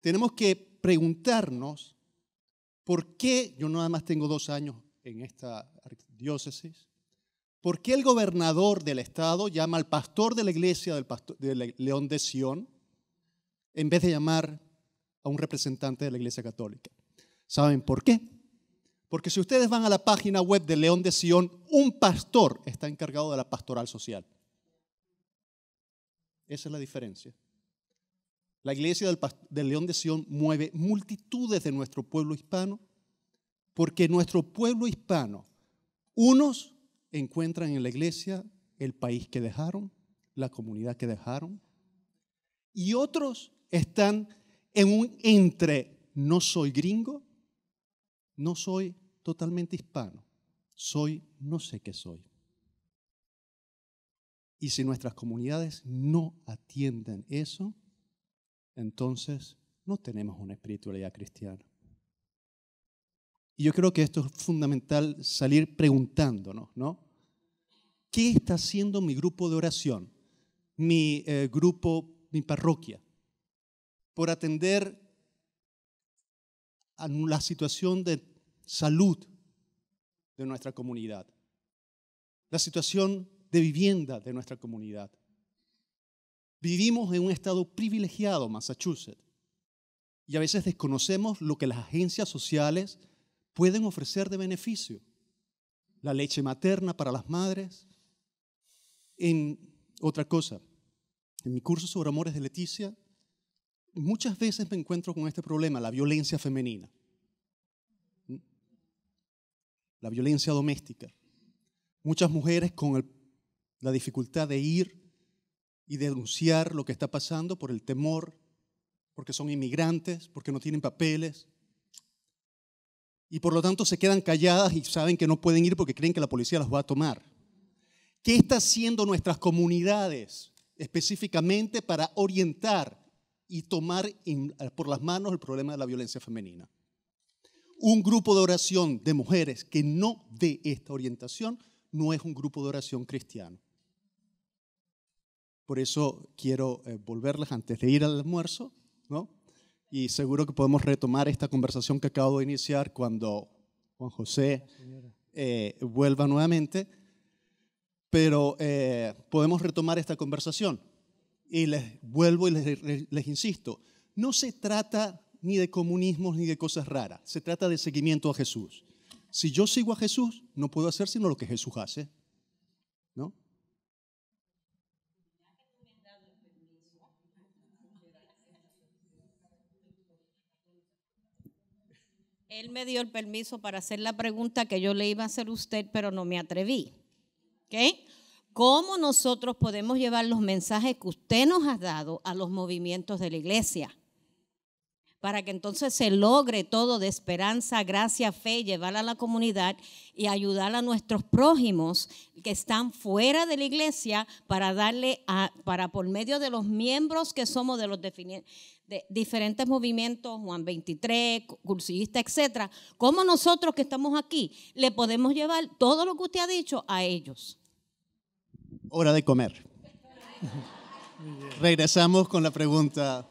Tenemos que preguntarnos por qué, yo nada más tengo dos años en esta diócesis, por qué el gobernador del estado llama al pastor de la iglesia del, del León de Sion en vez de llamar a un representante de la iglesia católica. ¿Saben por qué? Porque si ustedes van a la página web de León de Sion, un pastor está encargado de la pastoral social. Esa es la diferencia. La iglesia del, León de Sion mueve multitudes de nuestro pueblo hispano, porque nuestro pueblo hispano, unos encuentran en la iglesia el país que dejaron, la comunidad que dejaron, y otros están en un entre no soy gringo no soy totalmente hispano, soy no sé qué soy. Y si nuestras comunidades no atienden eso, entonces no tenemos una espiritualidad cristiana. Y yo creo que esto es fundamental salir preguntándonos, ¿no? ¿Qué está haciendo mi grupo de oración, mi eh, grupo, mi parroquia, por atender a la situación de salud de nuestra comunidad, la situación de vivienda de nuestra comunidad. Vivimos en un estado privilegiado, Massachusetts, y a veces desconocemos lo que las agencias sociales pueden ofrecer de beneficio. La leche materna para las madres. En otra cosa, en mi curso sobre amores de Leticia, muchas veces me encuentro con este problema, la violencia femenina la violencia doméstica. Muchas mujeres con la dificultad de ir y denunciar lo que está pasando por el temor, porque son inmigrantes, porque no tienen papeles. Y por lo tanto se quedan calladas y saben que no pueden ir porque creen que la policía las va a tomar. ¿Qué está haciendo nuestras comunidades específicamente para orientar y tomar por las manos el problema de la violencia femenina? un grupo de oración de mujeres que no dé esta orientación no es un grupo de oración cristiano. Por eso quiero eh, volverles antes de ir al almuerzo, ¿no? Y seguro que podemos retomar esta conversación que acabo de iniciar cuando Juan José eh, vuelva nuevamente, pero eh, podemos retomar esta conversación. Y les vuelvo y les, les insisto, no se trata ni de comunismos, ni de cosas raras. Se trata de seguimiento a Jesús. Si yo sigo a Jesús, no puedo hacer sino lo que Jesús hace. ¿No? Él me dio el permiso para hacer la pregunta que yo le iba a hacer a usted, pero no me atreví. ¿Ok? ¿Cómo nosotros podemos llevar los mensajes que usted nos ha dado a los movimientos de la iglesia? para que entonces se logre todo de esperanza, gracia, fe, llevarla a la comunidad y ayudar a nuestros prójimos que están fuera de la iglesia para darle a, para por medio de los miembros que somos de los de diferentes movimientos, Juan 23, cursillista, etcétera, como nosotros que estamos aquí le podemos llevar todo lo que usted ha dicho a ellos. Hora de comer. Regresamos con la pregunta